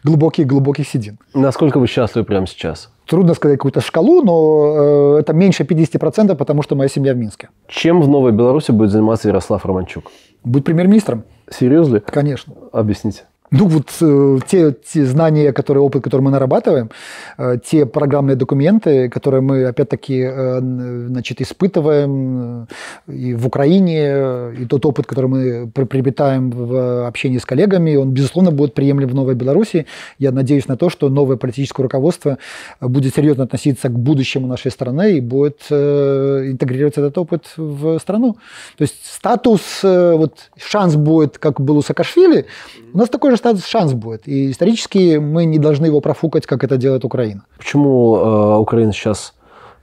глубоких-глубоких э, седин. Насколько вы счастливы прямо сейчас? Трудно сказать какую-то шкалу, но э, это меньше 50%, потому что моя семья в Минске. Чем в Новой Беларуси будет заниматься Ярослав Романчук? Будет премьер-министром. Серьезно? Конечно. Объясните ну вот э, те, те знания, которые, опыт, который мы нарабатываем, э, те программные документы, которые мы опять-таки э, значит, испытываем и в Украине, и тот опыт, который мы приобретаем в общении с коллегами, он, безусловно, будет приемлем в Новой Беларуси. Я надеюсь на то, что новое политическое руководство будет серьезно относиться к будущему нашей страны и будет интегрировать этот опыт в страну. То есть статус, вот шанс будет, как был у Саакашвили, у нас такой же просто шанс будет. И исторически мы не должны его профукать, как это делает Украина. Почему э, Украина сейчас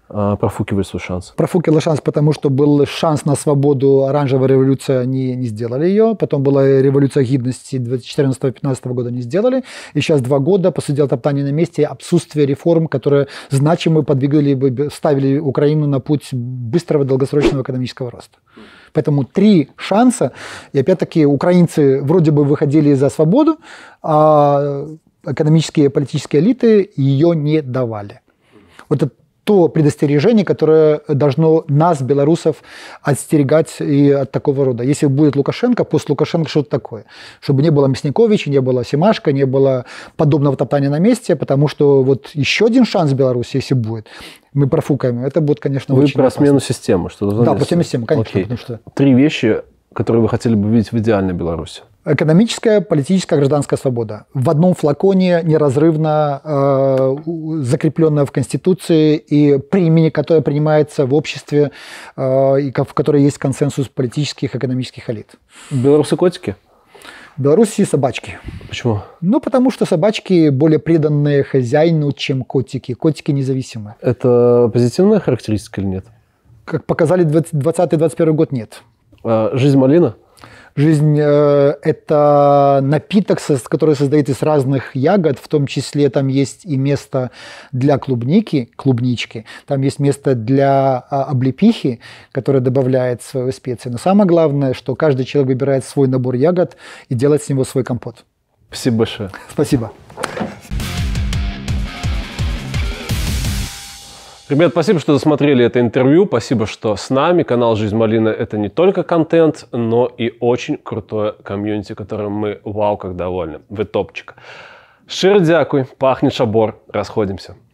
э, профукивает свой шанс? Профукивали шанс, потому что был шанс на свободу, оранжевая революция, они не сделали ее. Потом была революция гидности 2014-2015 года, не сделали. И сейчас два года посидел топтание на месте, отсутствие реформ, которые значимо подвигали бы, ставили Украину на путь быстрого долгосрочного экономического роста. Поэтому три шанса. И опять-таки украинцы вроде бы выходили за свободу, а экономические и политические элиты ее не давали. Вот это то предостережение, которое должно нас, белорусов, отстерегать и от такого рода. Если будет Лукашенко, после Лукашенко что-то такое. Чтобы не было Мясниковича, не было Семашко, не было подобного топтания на месте, потому что вот еще один шанс Беларуси, если будет, мы профукаем. Это будет, конечно, Вы очень про опасно. смену системы. Что да, про смену системы, конечно. Что... Три вещи, которые вы хотели бы видеть в идеальной Беларуси. Экономическая, политическая, гражданская свобода. В одном флаконе неразрывно э, закрепленная в Конституции и при имени которой принимается в обществе, э, и в которой есть консенсус политических и экономических элит. Белорусы котики? Белоруссии собачки. Почему? Ну, потому что собачки более преданные хозяину, чем котики. Котики независимы. Это позитивная характеристика или нет? Как показали 2020-2021 год, нет. А, жизнь малина? Жизнь э, – это напиток, который создает из разных ягод, в том числе там есть и место для клубники, клубнички, там есть место для э, облепихи, которая добавляет свою специи. Но самое главное, что каждый человек выбирает свой набор ягод и делает с него свой компот. Спасибо большое. Спасибо. Ребят, спасибо, что досмотрели это интервью. Спасибо, что с нами. Канал «Жизнь малина» — это не только контент, но и очень крутое комьюнити, которым мы вау как довольны. Вы топчик. Шир дякуй, пахнет шабор. Расходимся.